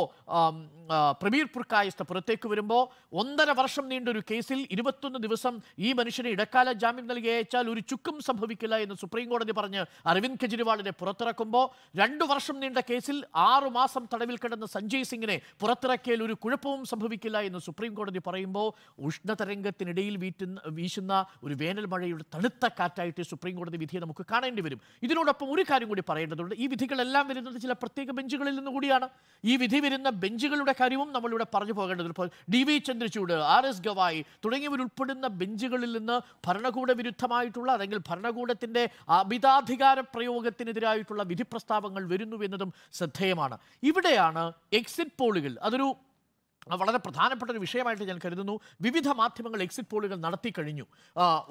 പ്രമീർ പുർക്കായസ്ത പുറത്തേക്ക് വരുമ്പോൾ ഒന്നര വർഷം നീണ്ടൊരു കേസിൽ ഇരുപത്തൊന്ന് ദിവസം ഈ മനുഷ്യന് ഇടക്കാല ജാമ്യം നൽകി അയച്ചാൽ ഒരു ചുക്കും സംഭവിക്കില്ല എന്ന് സുപ്രീം കോടതി പറഞ്ഞ് അരവിന്ദ് കെജ്രിവാളിനെ പുറത്തിറക്കുമ്പോൾ രണ്ടു വർഷം നീണ്ട കേസിൽ ആറു മാസം തടവിൽ കിടന്ന സഞ്ജയ് സിംഗിനെ പുറത്തിറക്കിയാൽ ഒരു കുഴപ്പവും സംഭവിക്കില്ല എന്ന് സുപ്രീം കോടതി പറയുമ്പോൾ ഉഷ്ണതരംഗത്തിനിടയിൽ വീറ്റുന്ന വീശുന്ന ഒരു വേനൽ മഴയുടെ തണുത്ത കാറ്റായിട്ട് സുപ്രീം കോടതി വിധിയെ നമുക്ക് കാണേണ്ടി വരും ഇതിനോടൊപ്പം ഒരു കാര്യം കൂടി പറയേണ്ടതുണ്ട് ഈ വിധികളെല്ലാം വരുന്നത് ചില പ്രത്യേക ബെഞ്ചുകളിൽ കൂടിയാണ് ഈ വിധി വരുന്ന ബെഞ്ചുകളുടെ കാര്യവും നമ്മളിവിടെ പറഞ്ഞു പോകേണ്ടത് D V Chandrachud R S Gavai തുടങ്ങിയവരുൾപ്പെടുന്ന ബെഞ്ചുകളിൽ നിന്ന് ഭരണകൂട വിരുദ്ധമായിട്ടുള്ള അല്ലെങ്കിൽ ഭരണകൂടത്തിൻ്റെ അമിതാധികാര പ്രയോഗത്തിനെതിരായിട്ടുള്ള വിധി പ്രസ്താവങ്ങൾ വരുന്നു എന്നതും ശ്രദ്ധേയമാണ് ഇവിടെയാണ് എക്സിറ്റ് പോളുകൾ അതൊരു വളരെ പ്രധാനപ്പെട്ട ഒരു വിഷയമായിട്ട് ഞാൻ കരുതുന്നു വിവിധ മാധ്യമങ്ങൾ എക്സിറ്റ് പോളുകൾ നടത്തി കഴിഞ്ഞു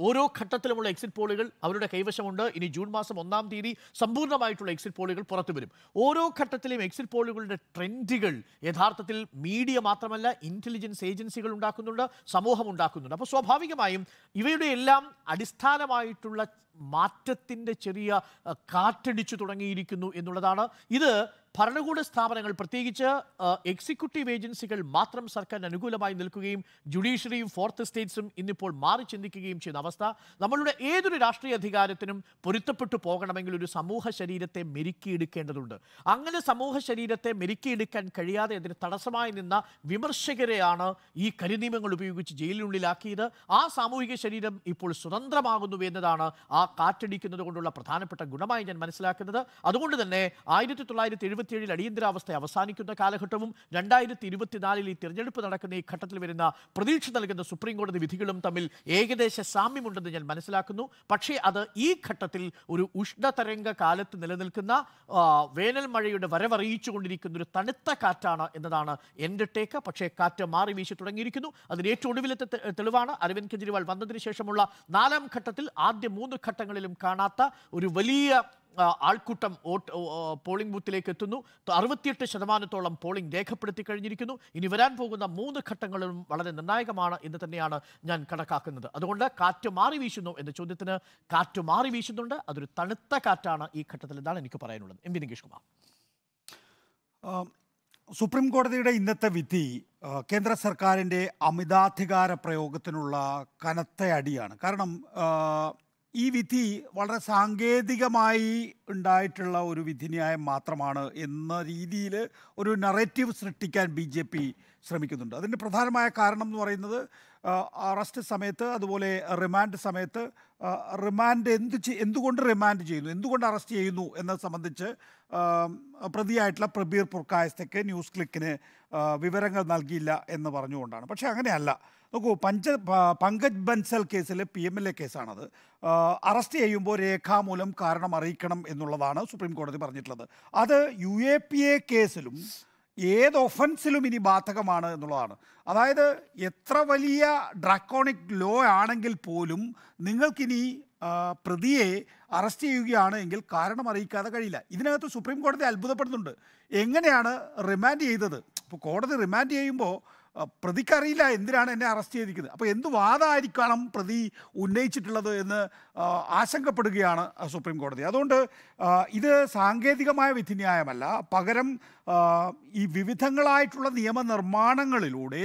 ഓരോ ഘട്ടത്തിലുമുള്ള എക്സിറ്റ് പോളുകൾ അവരുടെ കൈവശമുണ്ട് ഇനി ജൂൺ മാസം ഒന്നാം തീയതി സമ്പൂർണ്ണമായിട്ടുള്ള എക്സിറ്റ് പോളുകൾ പുറത്തു വരും ഓരോ ഘട്ടത്തിലെയും എക്സിറ്റ് പോളുകളുടെ ട്രെൻഡുകൾ യഥാർത്ഥത്തിൽ മീഡിയ മാത്രമല്ല ഇൻ്റലിജൻസ് ഏജൻസികൾ ഉണ്ടാക്കുന്നുണ്ട് സമൂഹം ഉണ്ടാക്കുന്നുണ്ട് അപ്പോൾ സ്വാഭാവികമായും ഇവയുടെ എല്ലാം അടിസ്ഥാനമായിട്ടുള്ള മാറ്റത്തിൻ്റെ ചെറിയ കാറ്റടിച്ചു തുടങ്ങിയിരിക്കുന്നു എന്നുള്ളതാണ് ഇത് ഭരണകൂട സ്ഥാപനങ്ങൾ പ്രത്യേകിച്ച് എക്സിക്യൂട്ടീവ് ഏജൻസികൾ മാത്രം സർക്കാരിന് അനുകൂലമായി നിൽക്കുകയും ജുഡീഷ്യറിയും ഫോർത്ത് സ്റ്റേറ്റ്സും ഇന്നിപ്പോൾ മാറി ചിന്തിക്കുകയും ചെയ്യുന്ന അവസ്ഥ നമ്മളുടെ ഏതൊരു രാഷ്ട്രീയ അധികാരത്തിനും പൊരുത്തപ്പെട്ടു പോകണമെങ്കിൽ ഒരു സമൂഹ ശരീരത്തെ മെരുക്കിയെടുക്കേണ്ടതുണ്ട് അങ്ങനെ സമൂഹ ശരീരത്തെ മെരുക്കിയെടുക്കാൻ കഴിയാതെ അതിന് തടസ്സമായി നിന്ന വിമർശകരെയാണ് ഈ കരിനിയമങ്ങൾ ഉപയോഗിച്ച് ജയിലിനുള്ളിലാക്കിയത് ആ സാമൂഹിക ശരീരം ഇപ്പോൾ സ്വതന്ത്രമാകുന്നു എന്നതാണ് ആ കാറ്റടിക്കുന്നത് കൊണ്ടുള്ള പ്രധാനപ്പെട്ട ഗുണമായി ഞാൻ മനസ്സിലാക്കുന്നത് അതുകൊണ്ട് തന്നെ ആയിരത്തി തൊള്ളായിരത്തി എഴുപത്തിയേഴിൽ അടിയന്തരാവസ്ഥ അവസാനിക്കുന്ന കാലഘട്ടവും രണ്ടായിരത്തി ഇരുപത്തിനാലിൽ ഈ തിരഞ്ഞെടുപ്പ് നടക്കുന്ന ഈ ഘട്ടത്തിൽ വരുന്ന പ്രതീക്ഷ നൽകുന്ന സുപ്രീം കോടതി വിധികളും തമ്മിൽ ഏകദേശ സാമ്യമുണ്ടെന്ന് ഞാൻ മനസ്സിലാക്കുന്നു പക്ഷേ അത് ഈ ഘട്ടത്തിൽ ഒരു ഉഷ്ണതരംഗ കാലത്ത് നിലനിൽക്കുന്ന വേനൽ മഴയുടെ വരവറിയിച്ചുകൊണ്ടിരിക്കുന്ന ഒരു തണുത്ത കാറ്റാണ് എന്നതാണ് എൻ്റെ ടേക്ക് പക്ഷേ കാറ്റ് മാറി വീശി തുടങ്ങിയിരിക്കുന്നു അതിന് ഏറ്റവും ഒടുവിലത്തെ തെളിവാണ് അരവിന്ദ് കെജ്രിവാൾ വന്നതിന് ശേഷമുള്ള നാലാം ഘട്ടത്തിൽ ആദ്യ മൂന്ന് ഘട്ടം കാലഘട്ടങ്ങളിലും കാണാത്ത ഒരു വലിയ ആൾക്കൂട്ടം വോട്ട് പോളിംഗ് ബൂത്തിലേക്ക് എത്തുന്നു അറുപത്തിയെട്ട് ശതമാനത്തോളം പോളിംഗ് രേഖപ്പെടുത്തി കഴിഞ്ഞിരിക്കുന്നു ഇനി വരാൻ പോകുന്ന മൂന്ന് ഘട്ടങ്ങളും വളരെ നിർണായകമാണ് എന്ന് തന്നെയാണ് ഞാൻ കണക്കാക്കുന്നത് അതുകൊണ്ട് കാറ്റ് മാറി വീശുന്നു എന്ന ചോദ്യത്തിന് കാറ്റ് മാറി വീശുന്നുണ്ട് അതൊരു തണുത്ത കാറ്റാണ് ഈ ഘട്ടത്തിൽ എന്നാണ് എനിക്ക് പറയാനുള്ളത് M V Nikesh Kumar supreme കോടതിയുടെ ഇന്നത്തെ വിധി കേന്ദ്ര സർക്കാരിൻ്റെ അമിതാധികാര പ്രയോഗത്തിനുള്ള കനത്ത അടിയാണ് കാരണം ഈ വിധി വളരെ സാങ്കേതികമായി ഉണ്ടായിട്ടുള്ള ഒരു വിധിന്യായം മാത്രമാണ് എന്ന രീതിയിൽ ഒരു നറേറ്റീവ് സൃഷ്ടിക്കാൻ ബി ജെ പി ശ്രമിക്കുന്നുണ്ട് അതിൻ്റെ പ്രധാനമായ കാരണം എന്ന് പറയുന്നത് അറസ്റ്റ് സമയത്ത് അതുപോലെ റിമാൻഡ് സമയത്ത് റിമാൻഡ് എന്ത് എന്തുകൊണ്ട് റിമാൻഡ് ചെയ്യുന്നു എന്തുകൊണ്ട് അറസ്റ്റ് ചെയ്യുന്നു എന്നത് സംബന്ധിച്ച് പ്രതിയായിട്ടുള്ള പ്രബീർ പുർക്കായസ്തയ്ക്ക് ന്യൂസ് ക്ലിക്കിന് വിവരങ്ങൾ നൽകിയില്ല എന്ന് പറഞ്ഞുകൊണ്ടാണ് പക്ഷേ അങ്ങനെയല്ല നോക്കൂ പഞ്ച പങ്കജ് ബൻസൽ കേസിലെ പി എം എൽ എ കേസാണത് അറസ്റ്റ് ചെയ്യുമ്പോൾ രേഖാമൂലം കാരണം അറിയിക്കണം എന്നുള്ളതാണ് സുപ്രീം കോടതി പറഞ്ഞിട്ടുള്ളത് അത് യു എ പി എ കേസിലും ഏത് ഒഫൻസിലും ഇനി ബാധകമാണ് എന്നുള്ളതാണ് അതായത് എത്ര വലിയ ഡ്രാക്കോണിക് ലോ ആണെങ്കിൽ പോലും നിങ്ങൾക്കിനി പ്രതിയെ അറസ്റ്റ് ചെയ്യുകയാണ് എങ്കിൽ കാരണം അറിയിക്കാതെ കഴിയില്ല ഇതിനകത്ത് സുപ്രീം കോടതി അത്ഭുതപ്പെടുന്നുണ്ട് എങ്ങനെയാണ് റിമാൻഡ് ചെയ്തത് ഇപ്പോൾ കോടതി റിമാൻഡ് ചെയ്യുമ്പോൾ പ്രതിക്കറിയില്ല എന്തിനാണ് എന്നെ അറസ്റ്റ് ചെയ്തിരിക്കുന്നത് അപ്പോൾ എന്ത് വാദമായിരിക്കണം പ്രതി ഉന്നയിച്ചിട്ടുള്ളത് എന്ന് ആശങ്കപ്പെടുകയാണ് സുപ്രീം കോടതി അതുകൊണ്ട് ഇത് സാങ്കേതികമായ വിധിന്യായമല്ല പകരം ഈ വിവിധങ്ങളായിട്ടുള്ള നിയമനിർമ്മാണങ്ങളിലൂടെ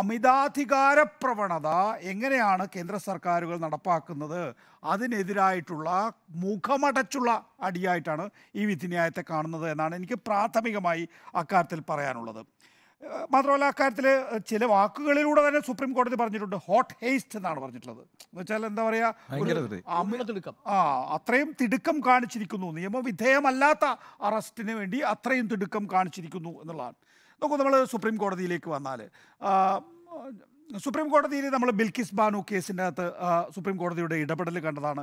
അമിതാധികാര പ്രവണത എങ്ങനെയാണ് കേന്ദ്ര സർക്കാരുകൾ നടപ്പാക്കുന്നത് അതിനെതിരായിട്ടുള്ള മുഖമടച്ചുള്ള അടിയായിട്ടാണ് ഈ വിധിന്യായത്തെ കാണുന്നത് എന്നാണ് എനിക്ക് പ്രാഥമികമായി അക്കാര്യത്തിൽ പറയാനുള്ളത് മാത്രമല്ല അക്കാര്യത്തിൽ ചില വാക്കുകളിലൂടെ തന്നെ സുപ്രീം കോടതി പറഞ്ഞിട്ടുണ്ട് ഹോട്ട് ഹേസ്റ്റ് എന്നാണ് പറഞ്ഞിട്ടുള്ളത് എന്ന് വെച്ചാൽ എന്താ പറയാ ആ അത്രയും തിടുക്കം കാണിച്ചിരിക്കുന്നു നിയമവിധേയമല്ലാത്ത അറസ്റ്റിന് വേണ്ടി അത്രയും തിടുക്കം കാണിച്ചിരിക്കുന്നു എന്നുള്ളതാണ് നോക്കൂ നമ്മൾ സുപ്രീം കോടതിയിലേക്ക് വന്നാൽ സുപ്രീം കോടതിയിൽ നമ്മൾ ബിൽക്കിസ് ബാനു കേസിൻ്റെ അകത്ത് സുപ്രീം കോടതിയുടെ ഇടപെടൽ കണ്ടതാണ്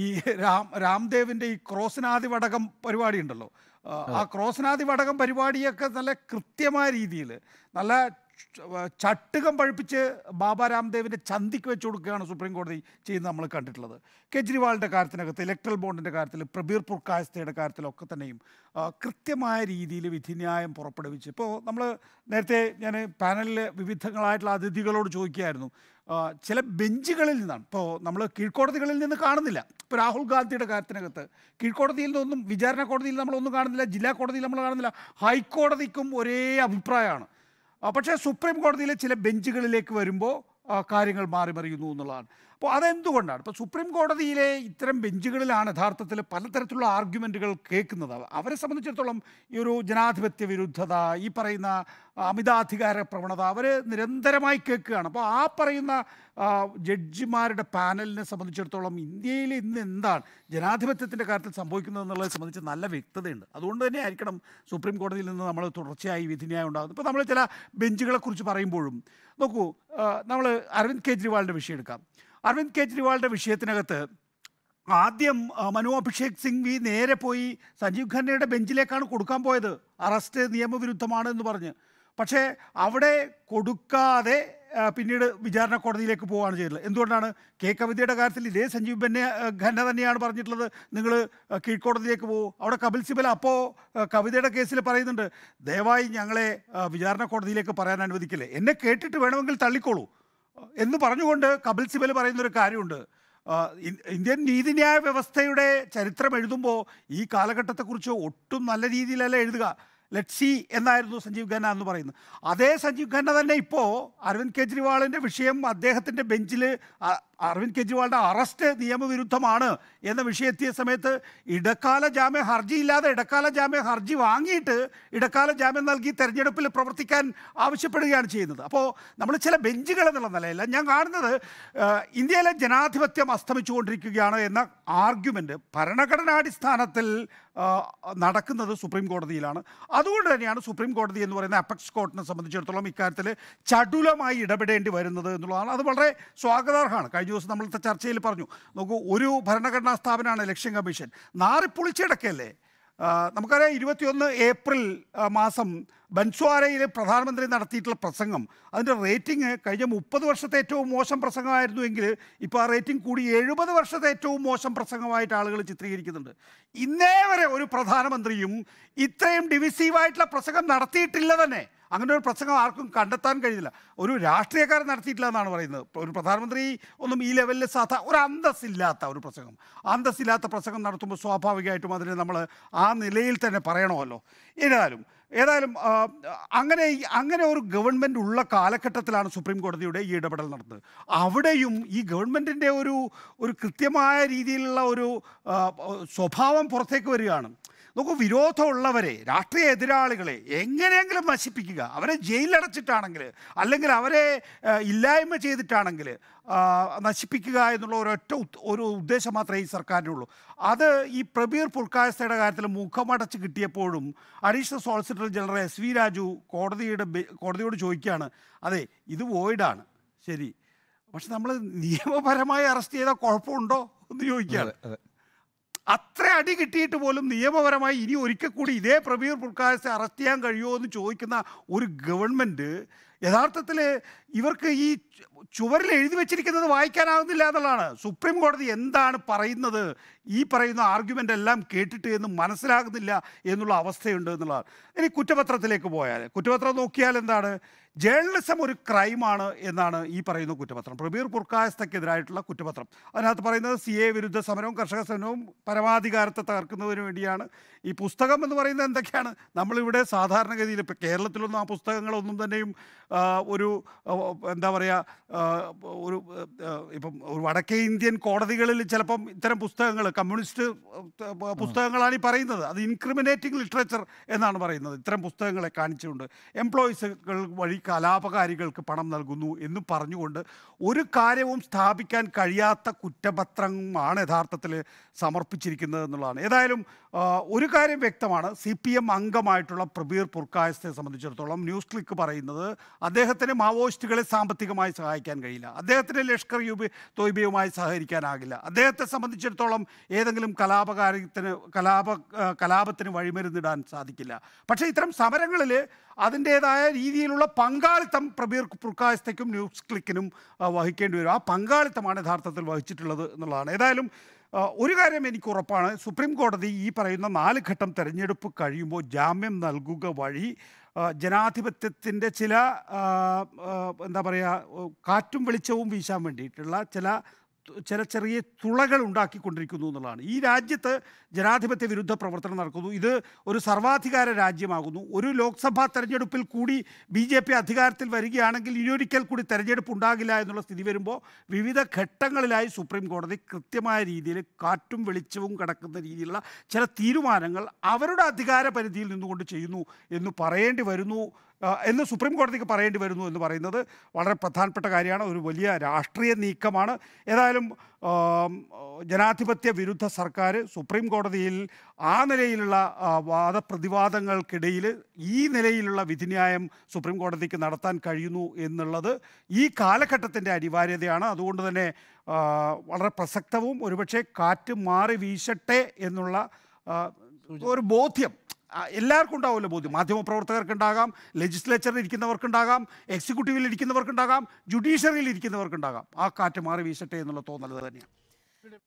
ഈ രാം രാംദേവിൻ്റെ ഈ ക്രോസിനാദിവടകം പരിപാടി ഉണ്ടല്ലോ ആ ക്രോസ്നാദി വടകം പരിപാടിയൊക്കെ നല്ല കൃത്യമായ രീതിയിൽ നല്ല ചട്ടുകം പഴിപ്പിച്ച് ബാബ രാംദേവിൻ്റെ ചന്തിക്ക് വെച്ച് കൊടുക്കുകയാണ് സുപ്രീം കോടതി ചെയ്യുന്നത് നമ്മൾ കണ്ടിട്ടുള്ളത് കെജ്രിവാളിൻ്റെ കാര്യത്തിനകത്ത് ഇലക്ട്രൽ ബോണ്ടിൻ്റെ കാര്യത്തിൽ പ്രബീർ കായസ്ഥയുടെ കാര്യത്തിലൊക്കെ തന്നെയും കൃത്യമായ രീതിയിൽ വിധിന്യായം പുറപ്പെടുവിച്ച് ഇപ്പോൾ നമ്മൾ നേരത്തെ ഞാൻ പാനലിലെ വിവിധങ്ങളായിട്ടുള്ള അതിഥികളോട് ചോദിക്കുകയായിരുന്നു ചില ബെഞ്ചുകളിൽ നിന്നാണ് ഇപ്പോൾ നമ്മൾ കീഴ്ക്കോടതികളിൽ നിന്ന് കാണുന്നില്ല ഇപ്പോൾ രാഹുൽ ഗാന്ധിയുടെ കാര്യത്തിനകത്ത് കീഴ്ക്കോടതിയിൽ നിന്നൊന്നും വിചാരണ കോടതിയിൽ നമ്മളൊന്നും കാണുന്നില്ല ജില്ലാ കോടതിയിൽ നമ്മൾ കാണുന്നില്ല ഹൈക്കോടതിക്കും ഒരേ അഭിപ്രായമാണ് പക്ഷേ സുപ്രീം കോടതിയിലെ ചില ബെഞ്ചുകളിലേക്ക് വരുമ്പോൾ കാര്യങ്ങൾ മാറി മറിയുന്നു എന്നുള്ളതാണ് അപ്പോൾ അതെന്തുകൊണ്ടാണ് ഇപ്പോൾ സുപ്രീം കോടതിയിലെ ഇത്തരം ബെഞ്ചുകളിലാണ് യഥാർത്ഥത്തിൽ പലതരത്തിലുള്ള ആർഗ്യുമെൻറ്റുകൾ കേൾക്കുന്നത് അവരെ സംബന്ധിച്ചിടത്തോളം ഈ ഒരു ജനാധിപത്യ വിരുദ്ധത ഈ പറയുന്ന അമിതാധികാര പ്രവണത അവർ നിരന്തരമായി കേൾക്കുകയാണ് അപ്പോൾ ആ പറയുന്ന ജഡ്ജിമാരുടെ പാനലിനെ സംബന്ധിച്ചിടത്തോളം ഇന്ത്യയിൽ ഇന്ന് എന്താണ് ജനാധിപത്യത്തിൻ്റെ കാര്യത്തിൽ സംഭവിക്കുന്നത് എന്നുള്ളത് സംബന്ധിച്ച് നല്ല വ്യക്തതയുണ്ട് അതുകൊണ്ട് തന്നെ ആയിരിക്കണം സുപ്രീം കോടതിയിൽ നിന്ന് നമ്മൾ തുടർച്ചയായി വിധിന്യായം ഉണ്ടാകുന്നത് ഇപ്പോൾ നമ്മൾ ചില ബെഞ്ചുകളെക്കുറിച്ച് പറയുമ്പോഴും നോക്കൂ നമ്മൾ അരവിന്ദ് കെജ്രിവാളിൻ്റെ വിഷയം എടുക്കാം അരവിന്ദ് കെജ്രിവാളിൻ്റെ വിഷയത്തിനകത്ത് ആദ്യം മനു അഭിഷേക് സിംഗ് വി നേരെ പോയി സഞ്ജീവ് ഖന്നയുടെ ബെഞ്ചിലേക്കാണ് കൊടുക്കാൻ പോയത് അറസ്റ്റ് നിയമവിരുദ്ധമാണ് എന്ന് പറഞ്ഞ് പക്ഷേ അവിടെ കൊടുക്കാതെ പിന്നീട് വിചാരണ കോടതിയിലേക്ക് പോവുകയാണ് ചെയ്തത് എന്തുകൊണ്ടാണ് കെ കവിതയുടെ കാര്യത്തിൽ ഇതേ സഞ്ജീവ് ബന്നെ ഖന്ന തന്നെയാണ് പറഞ്ഞിട്ടുള്ളത് നിങ്ങൾ കീഴ്ക്കോടതിയിലേക്ക് പോകും അവിടെ കപിൽ സിബൽ അപ്പോൾ കവിതയുടെ കേസിൽ പറയുന്നുണ്ട് ദയവായി ഞങ്ങളെ വിചാരണ കോടതിയിലേക്ക് പറയാൻ അനുവദിക്കില്ലേ എന്നെ കേട്ടിട്ട് വേണമെങ്കിൽ തള്ളിക്കോളൂ എന്ന് പറഞ്ഞുകൊണ്ട് കപിൽ സിബൽ പറയുന്നൊരു കാര്യമുണ്ട് ഇന്ത്യൻ നീതിന്യായ വ്യവസ്ഥയുടെ ചരിത്രം എഴുതുമ്പോൾ ഈ കാലഘട്ടത്തെക്കുറിച്ച് ഒട്ടും നല്ല രീതിയിലല്ല എഴുതുക ലെറ്റ് സി എന്നായിരുന്നു സഞ്ജീവ് ഖന്ന എന്ന് പറയുന്നത് അതേ സഞ്ജീവ് ഖന്ന തന്നെ ഇപ്പോൾ അരവിന്ദ് കെജ്രിവാളിൻ്റെ വിഷയം അദ്ദേഹത്തിൻ്റെ ബെഞ്ചിൽ അരവിന്ദ് കെജ്രിവാളിൻ്റെ അറസ്റ്റ് നിയമവിരുദ്ധമാണ് എന്ന എത്തിയ സമയത്ത് ഇടക്കാല ജാമ്യ ഹർജി ഇല്ലാതെ ഇടക്കാല ജാമ്യ ഹർജി വാങ്ങിയിട്ട് ഇടക്കാല ജാമ്യം നൽകി തെരഞ്ഞെടുപ്പിൽ പ്രവർത്തിക്കാൻ ആവശ്യപ്പെടുകയാണ് ചെയ്യുന്നത് അപ്പോൾ നമ്മൾ ചില ബെഞ്ചുകൾ എന്നുള്ള നിലയില്ല ഞാൻ കാണുന്നത് ഇന്ത്യയിലെ ജനാധിപത്യം അസ്തമിച്ചുകൊണ്ടിരിക്കുകയാണ് എന്ന ആർഗ്യുമെൻ്റ് ഭരണഘടനാടിസ്ഥാനത്തിൽ നടക്കുന്നത് സുപ്രീം കോടതിയിലാണ് അതുകൊണ്ട് തന്നെയാണ് സുപ്രീം കോടതി എന്ന് പറയുന്ന അപെക്സ് കോർട്ടിനെ സംബന്ധിച്ചിടത്തോളം ഇക്കാര്യത്തിൽ ചടുലമായി ഇടപെടേണ്ടി വരുന്നത് എന്നുള്ളതാണ് അത് വളരെ സ്വാഗതാർഹമാണ് കഴിഞ്ഞ ന്യൂസ് നമ്മളത്തെ ചർച്ചയിൽ പറഞ്ഞു നോക്കൂ ഒരു ഭരണഘടനാ സ്ഥാപനമാണ് ഇലക്ഷൻ കമ്മീഷൻ നാറിപ്പൊളിച്ചടക്കല്ലേ നമുക്കറിയാം ഇരുപത്തിയൊന്ന് ഏപ്രിൽ മാസം ബൻസ്വാരയിൽ പ്രധാനമന്ത്രി നടത്തിയിട്ടുള്ള പ്രസംഗം അതിൻ്റെ റേറ്റിംഗ് കഴിഞ്ഞ മുപ്പത് വർഷത്തെ ഏറ്റവും മോശം പ്രസംഗമായിരുന്നുവെങ്കിൽ ഇപ്പോൾ ആ റേറ്റിംഗ് കൂടി എഴുപത് വർഷത്തെ ഏറ്റവും മോശം പ്രസംഗമായിട്ട് ആളുകൾ ചിത്രീകരിക്കുന്നുണ്ട് ഇന്നേ വരെ ഒരു പ്രധാനമന്ത്രിയും ഇത്രയും ഡിവിസീവായിട്ടുള്ള പ്രസംഗം നടത്തിയിട്ടില്ല തന്നെ അങ്ങനെ ഒരു പ്രസംഗം ആർക്കും കണ്ടെത്താൻ കഴിയുന്നില്ല ഒരു രാഷ്ട്രീയക്കാരൻ നടത്തിയിട്ടില്ല എന്നാണ് പറയുന്നത് ഒരു പ്രധാനമന്ത്രി ഒന്നും ഈ ലെവലിൽ സാധാ ഒരു അന്തസ്സില്ലാത്ത ഒരു പ്രസംഗം അന്തസ്സില്ലാത്ത പ്രസംഗം നടത്തുമ്പോൾ സ്വാഭാവികമായിട്ടും അതിനെ നമ്മൾ ആ നിലയിൽ തന്നെ പറയണമല്ലോ ഏതായാലും ഏതായാലും അങ്ങനെ അങ്ങനെ ഒരു ഗവൺമെൻറ് ഉള്ള കാലഘട്ടത്തിലാണ് സുപ്രീം കോടതിയുടെ ഈ ഇടപെടൽ നടന്നത് അവിടെയും ഈ ഗവൺമെൻറ്റിൻ്റെ ഒരു ഒരു കൃത്യമായ രീതിയിലുള്ള ഒരു സ്വഭാവം പുറത്തേക്ക് വരികയാണ് നോക്കൂ വിരോധമുള്ളവരെ രാഷ്ട്രീയ എതിരാളികളെ എങ്ങനെയെങ്കിലും നശിപ്പിക്കുക അവരെ ജയിലിലടച്ചിട്ടാണെങ്കിൽ അല്ലെങ്കിൽ അവരെ ഇല്ലായ്മ ചെയ്തിട്ടാണെങ്കിൽ നശിപ്പിക്കുക എന്നുള്ള ഒരൊറ്റ ഒരു ഉദ്ദേശം മാത്രമേ ഈ സർക്കാരിനുള്ളൂ അത് ഈ പ്രബീർ പുൽക്കായസ്ഥയുടെ കാര്യത്തിൽ മുഖമടച്ച് കിട്ടിയപ്പോഴും additional solicitor general S V Raju കോടതിയുടെ കോടതിയോട് ചോദിക്കുകയാണ് അതെ ഇത് വോയിഡാണ് ശരി പക്ഷെ നമ്മൾ നിയമപരമായി അറസ്റ്റ് ചെയ്താൽ കുഴപ്പമുണ്ടോ എന്ന് ചോദിക്കുകയാണ് അത്ര അടി കിട്ടിയിട്ട് പോലും നിയമപരമായി ഇനി ഒരിക്കൽ കൂടി ഇതേ പ്രവീർ പുൽക്കാസെ അറസ്റ്റ് ചെയ്യാൻ കഴിയുമോ എന്ന് ചോദിക്കുന്ന ഒരു ഗവൺമെൻറ് യഥാർത്ഥത്തിൽ ഇവർക്ക് ഈ ചുവരിൽ എഴുതി വെച്ചിരിക്കുന്നത് വായിക്കാനാവുന്നില്ല എന്നുള്ളതാണ് സുപ്രീം കോടതി എന്താണ് പറയുന്നത് ഈ പറയുന്ന ആർഗ്യുമെൻ്റ് എല്ലാം കേട്ടിട്ട് എന്ന് മനസ്സിലാകുന്നില്ല എന്നുള്ള അവസ്ഥയുണ്ട് എന്നുള്ളതാണ് ഇനി കുറ്റപത്രത്തിലേക്ക് പോയാൽ കുറ്റപത്രം നോക്കിയാൽ എന്താണ് ജേർണലിസം ഒരു ക്രൈമാണ് എന്നാണ് ഈ പറയുന്ന കുറ്റപത്രം പ്രബീർ കുർക്കായസ്ഥക്കെതിരായിട്ടുള്ള കുറ്റപത്രം അതിനകത്ത് പറയുന്നത് സി എ വിരുദ്ധ സമരവും കർഷക സമരവും പരമാധികാരത്തെ തകർക്കുന്നതിന് വേണ്ടിയാണ് ഈ പുസ്തകം എന്ന് പറയുന്നത് എന്തൊക്കെയാണ് നമ്മളിവിടെ സാധാരണഗതിയിൽ ഇപ്പോൾ കേരളത്തിലൊന്നും ആ പുസ്തകങ്ങളൊന്നും തന്നെയും ഒരു എന്താ പറയുക ഒരു ഇപ്പം ഒരു വടക്കേ ഇന്ത്യൻ കോടതികളിൽ ചിലപ്പം ഇത്തരം പുസ്തകങ്ങൾ കമ്മ്യൂണിസ്റ്റ് പുസ്തകങ്ങളാണ് ഈ പറയുന്നത് അത് ഇൻക്രിമിനേറ്റിംഗ് ലിറ്ററേച്ചർ എന്നാണ് പറയുന്നത് ഇത്തരം പുസ്തകങ്ങളെ കാണിച്ചുകൊണ്ട് എംപ്ലോയീസുകൾ വഴി കലാപകാരികൾക്ക് പണം നൽകുന്നു എന്ന് പറഞ്ഞുകൊണ്ട് ഒരു കാര്യവും സ്ഥാപിക്കാൻ കഴിയാത്ത കുറ്റപത്രമാണ് യഥാർത്ഥത്തിൽ സമർപ്പിച്ചിരിക്കുന്നത് എന്നുള്ളതാണ് ഏതായാലും ഒരു കാര്യം വ്യക്തമാണ് സി പി എം അംഗമായിട്ടുള്ള പ്രബീർ പുർക്കായസത്തെ സംബന്ധിച്ചിടത്തോളം ന്യൂസ് ക്ലിക്ക് പറയുന്നത് അദ്ദേഹത്തിന് മാവോയിസ്റ്റുകളെ സാമ്പത്തികമായി സഹായിക്കാൻ കഴിയില്ല അദ്ദേഹത്തിന് ലഷ്കർ യുബി തോയ്ബയുമായി സഹകരിക്കാനാകില്ല അദ്ദേഹത്തെ സംബന്ധിച്ചിടത്തോളം ഏതെങ്കിലും കലാപകാരത്തിന് കലാപ കലാപത്തിന് വഴിമരുന്നിടാൻ സാധിക്കില്ല പക്ഷേ ഇത്തരം സമരങ്ങളിൽ അതിൻ്റേതായ രീതിയിലുള്ള പങ്കാളിത്തം പ്രബീർ പുർക്കായസ്തയ്ക്കും ന്യൂസ് ക്ലിക്കിനും വഹിക്കേണ്ടി വരും ആ പങ്കാളിത്തമാണ് യഥാർത്ഥത്തിൽ വഹിച്ചിട്ടുള്ളത് എന്നുള്ളതാണ് ഏതായാലും ഒരു കാര്യം എനിക്ക് ഉറപ്പാണ് സുപ്രീം കോടതി ഈ പറയുന്ന നാല് ഘട്ടം തെരഞ്ഞെടുപ്പ് കഴിയുമ്പോൾ ജാമ്യം നൽകുക വഴി ജനാധിപത്യത്തിൻ്റെ ചില എന്താ പറയുക കാറ്റും വെളിച്ചവും വീശാൻ വേണ്ടിയിട്ടുള്ള ചില ചില ചെറിയ തുളകൾ ഉണ്ടാക്കിക്കൊണ്ടിരിക്കുന്നു എന്നുള്ളതാണ് ഈ രാജ്യത്ത് ജനാധിപത്യ വിരുദ്ധ പ്രവർത്തനം നടക്കുന്നു ഇത് ഒരു സർവാധികാര രാജ്യമാകുന്നു ഒരു ലോക്സഭാ തെരഞ്ഞെടുപ്പിൽ കൂടി ബി ജെ പി അധികാരത്തിൽ വരികയാണെങ്കിൽ ഇനിയൊരിക്കൽ കൂടി തെരഞ്ഞെടുപ്പ് ഉണ്ടാകില്ല എന്നുള്ള സ്ഥിതി വരുമ്പോൾ വിവിധ ഘട്ടങ്ങളിലായി സുപ്രീം കോടതി കൃത്യമായ രീതിയിൽ കാറ്റും വെളിച്ചവും കടക്കുന്ന രീതിയിലുള്ള ചില തീരുമാനങ്ങൾ അവരുടെ അധികാര പരിധിയിൽ നിന്നുകൊണ്ട് ചെയ്യുന്നു എന്ന് പറയേണ്ടി വരുന്നു എന്ന് സുപ്രീം കോടതിക്ക് പറയേണ്ടി വരുന്നു എന്ന് പറയുന്നത് വളരെ പ്രധാനപ്പെട്ട കാര്യമാണ് ഒരു വലിയ രാഷ്ട്രീയ നീക്കമാണ് ഏതായാലും ജനാധിപത്യ വിരുദ്ധ സർക്കാർ സുപ്രീം കോടതിയിൽ ആ നിലയിലുള്ള വാദപ്രതിവാദങ്ങൾക്കിടയിൽ ഈ നിലയിലുള്ള വിധിന്യായം സുപ്രീം കോടതിക്ക് നടത്താൻ കഴിയുന്നു എന്നുള്ളത് ഈ കാലഘട്ടത്തിൻ്റെ അനിവാര്യതയാണ് അതുകൊണ്ട് തന്നെ വളരെ പ്രസക്തവും ഒരുപക്ഷെ കാറ്റ് മാറി വീശട്ടെ എന്നുള്ള ഒരു ബോധ്യം എല്ലാവർക്കും ഉണ്ടാവുമല്ലോ ബോധ്യം മാധ്യമപ്രവർത്തകർക്കുണ്ടാകാം ലെജിസ്ലേച്ചറിൽ ഇരിക്കുന്നവർക്കുണ്ടാകാം എക്സിക്യൂട്ടീവിൽ ഇരിക്കുന്നവർക്കുണ്ടാകാം ജുഡീഷ്യറിയിൽ ഇരിക്കുന്നവർക്കുണ്ടാകാം ആ കാറ്റ് മാറി വീശട്ടെ എന്നുള്ള തോന്നൽ തന്നെയാണ്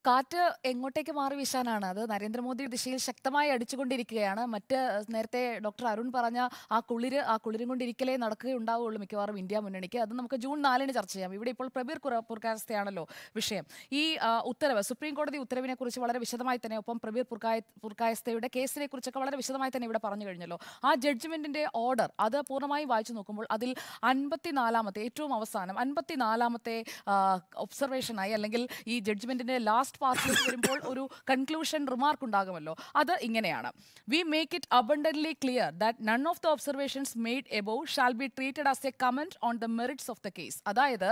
കാറ്റ് എങ്ങോട്ടേക്ക് മാറി വീശാനാണ് അത് നരേന്ദ്രമോദി ദിശയിൽ ശക്തമായി അടിച്ചുകൊണ്ടിരിക്കുകയാണ് മറ്റ് നേരത്തെ ഡോക്ടർ അരുൺ പറഞ്ഞ ആ കുളിര് ആ കുളിരും കൊണ്ടിരിക്കലേ നടക്കുകയുണ്ടാവുള്ളൂ മിക്കവാറും ഇന്ത്യ മുന്നണിക്ക് അത് നമുക്ക് ജൂൺ നാലിന് ചർച്ച ചെയ്യാം ഇവിടെ ഇപ്പോൾ പ്രബീർ പുർക്കായസ്ഥയാണല്ലോ വിഷയം ഈ ഉത്തരവ് സുപ്രീം കോടതി ഉത്തരവിനെ കുറിച്ച് വളരെ വിശദമായി തന്നെ ഒപ്പം പ്രബീർ പുർക്കായ പുർക്കായസ്ഥയുടെ കേസിനെ കുറിച്ചൊക്കെ വളരെ വിശദമായി തന്നെ ഇവിടെ പറഞ്ഞു കഴിഞ്ഞല്ലോ ആ ജഡ്ജ്മെന്റിന്റെ ഓർഡർ അത് പൂർണ്ണമായും വായിച്ചു നോക്കുമ്പോൾ അതിൽ അൻപത്തിനാലാമത്തെ ഏറ്റവും അവസാനം അൻപത്തിനാലാമത്തെ ഒബ്സർവേഷനായി അല്ലെങ്കിൽ ഈ ജഡ്ജ്മെന്റിന്റെ ലാസ്റ്റ് പാർട്ടിലേക്ക് വരുമ്പോൾ ഒരു കൺക്ലൂഷൻ റിമാർക്ക് ഉണ്ടാകുമല്ലോ അത് ഇങ്ങനെയാണ് we make it abundantly clear that none of the observations made above shall be treated as a comment on the merits of the case അതായത്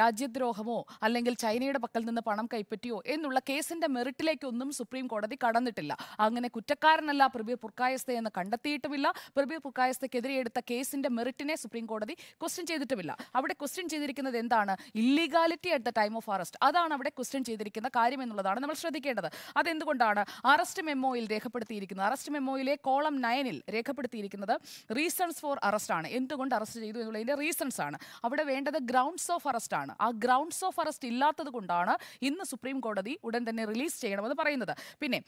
രാജ്യദ്രോഹമോ അല്ലെങ്കിൽ ചൈനയുടെ പക്കൽ നിന്ന് പണം കൈപ്പറ്റിയോ എന്നുള്ള കേസിന്റെ മെറിറ്റിലേക്കൊന്നും സുപ്രീം കോടതി കടന്നിട്ടില്ല അങ്ങനെ കുറ്റക്കാരനല്ല പ്രബീർ പുർക്കായസ്ത എന്ന് കണ്ടെത്തിയിട്ടുമില്ല പ്രബീർ പുർക്കായസ്തക്കെതിരെ എടുത്ത കേസിന്റെ മെറിറ്റിനെ സുപ്രീം കോടതി ക്വസ്റ്റ്യൻ ചെയ്തിട്ടുമില്ല അവിടെ ക്വസ്റ്റ്യൻ ചെയ്തിരിക്കുന്നത് എന്താണ് illegality at the time of arrest അതാണ് അവിടെ ക്വസ്റ്റ്യൻ ചെയ്തിരിക്കുന്നത് വഹിക്കുന്ന കാര്യം എന്നുള്ളതാണ് നമ്മൾ ശ്രദ്ധിക്കേണ്ടത് അതെന്തുകൊണ്ടാണ് അറസ്റ്റ് മെമ്മോയിൽ രേഖപ്പെടുത്തിയിരിക്കുന്നത് അറസ്റ്റ് മെമ്മോയിലെ കോളം നയനിൽ രേഖപ്പെടുത്തിയിരിക്കുന്നത് റീസൺസ് ഫോർ അറസ്റ്റ് ആണ് എന്തുകൊണ്ട് അറസ്റ്റ് ചെയ്തു എന്നുള്ളതിൻ്റെ റീസൺസ് ആണ് അവിടെ വേണ്ടത് ഗ്രൗണ്ട്സ് ഓഫ് അറസ്റ്റ് ആണ് ആ ഗ്രൗണ്ട്സ് ഓഫ് അറസ്റ്റ് ഇല്ലാത്തത് കൊണ്ടാണ് ഇന്ന് സുപ്രീം കോടതി ഉടൻ തന്നെ റിലീസ് ചെയ്യണമെന്ന് പറയുന്നത് പിന്നെ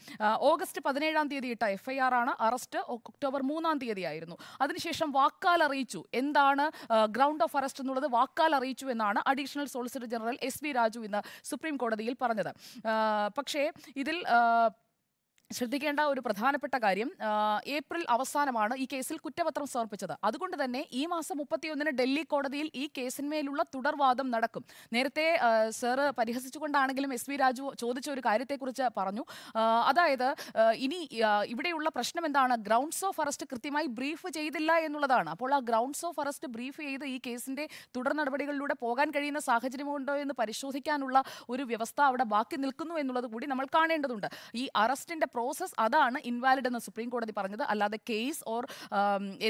ഓഗസ്റ്റ് പതിനേഴാം തീയതി ഇട്ട എഫ്ഐആർ ആണ് അറസ്റ്റ് ഒക്ടോബർ മൂന്നാം തീയതി ആയിരുന്നു അതിനുശേഷം വാക്കാൽ അറിയിച്ചു എന്താണ് ഗ്രൗണ്ട് ഓഫ് അറസ്റ്റ് എന്നുള്ളത് വാക്കാൽ അറിയിച്ചു എന്നാണ് additional solicitor general S V Raju ഇന്ന് സുപ്രീം കോടതിയിൽ പറഞ്ഞു പറഞ്ഞത് പക്ഷേ ഇതിൽ ശ്രദ്ധിക്കേണ്ട ഒരു പ്രധാനപ്പെട്ട കാര്യം ഏപ്രിൽ അവസാനമാണ് ഈ കേസിൽ കുറ്റപത്രം സമർപ്പിച്ചത് അതുകൊണ്ട് തന്നെ ഈ മാസം മുപ്പത്തിയൊന്നിന് ഡൽഹി കോടതിയിൽ ഈ കേസിന്മേലുള്ള തുടർവാദം നടക്കും നേരത്തെ സർ പരിഹസിച്ചുകൊണ്ടാണെങ്കിലും എസ് വി രാജു ചോദിച്ച ഒരു കാര്യത്തെക്കുറിച്ച് പറഞ്ഞു അതായത് ഇനി ഇവിടെയുള്ള പ്രശ്നം എന്താണ് ഗ്രൗണ്ട്സ് ഓഫ് അറസ്റ്റ് കൃത്യമായി ബ്രീഫ് ചെയ്തില്ല എന്നുള്ളതാണ് അപ്പോൾ ആ ഗ്രൗണ്ട്സ് ഓഫ് അറസ്റ്റ് ബ്രീഫ് ചെയ്ത് ഈ കേസിന്റെ തുടർ നടപടികളിലൂടെ പോകാൻ കഴിയുന്ന സാഹചര്യമുണ്ടോ എന്ന് പരിശോധിക്കാനുള്ള ഒരു വ്യവസ്ഥ അവിടെ ബാക്കി നിൽക്കുന്നു എന്നുള്ളത് കൂടി നമ്മൾ കാണേണ്ടതുണ്ട് ഈ അറസ്റ്റിന്റെ പ്രോസസ്സ് അതാണ് ഇൻവാലിഡ് എന്ന് സുപ്രീം കോടതി പറഞ്ഞത് അല്ലാതെ കേസ് ഓർ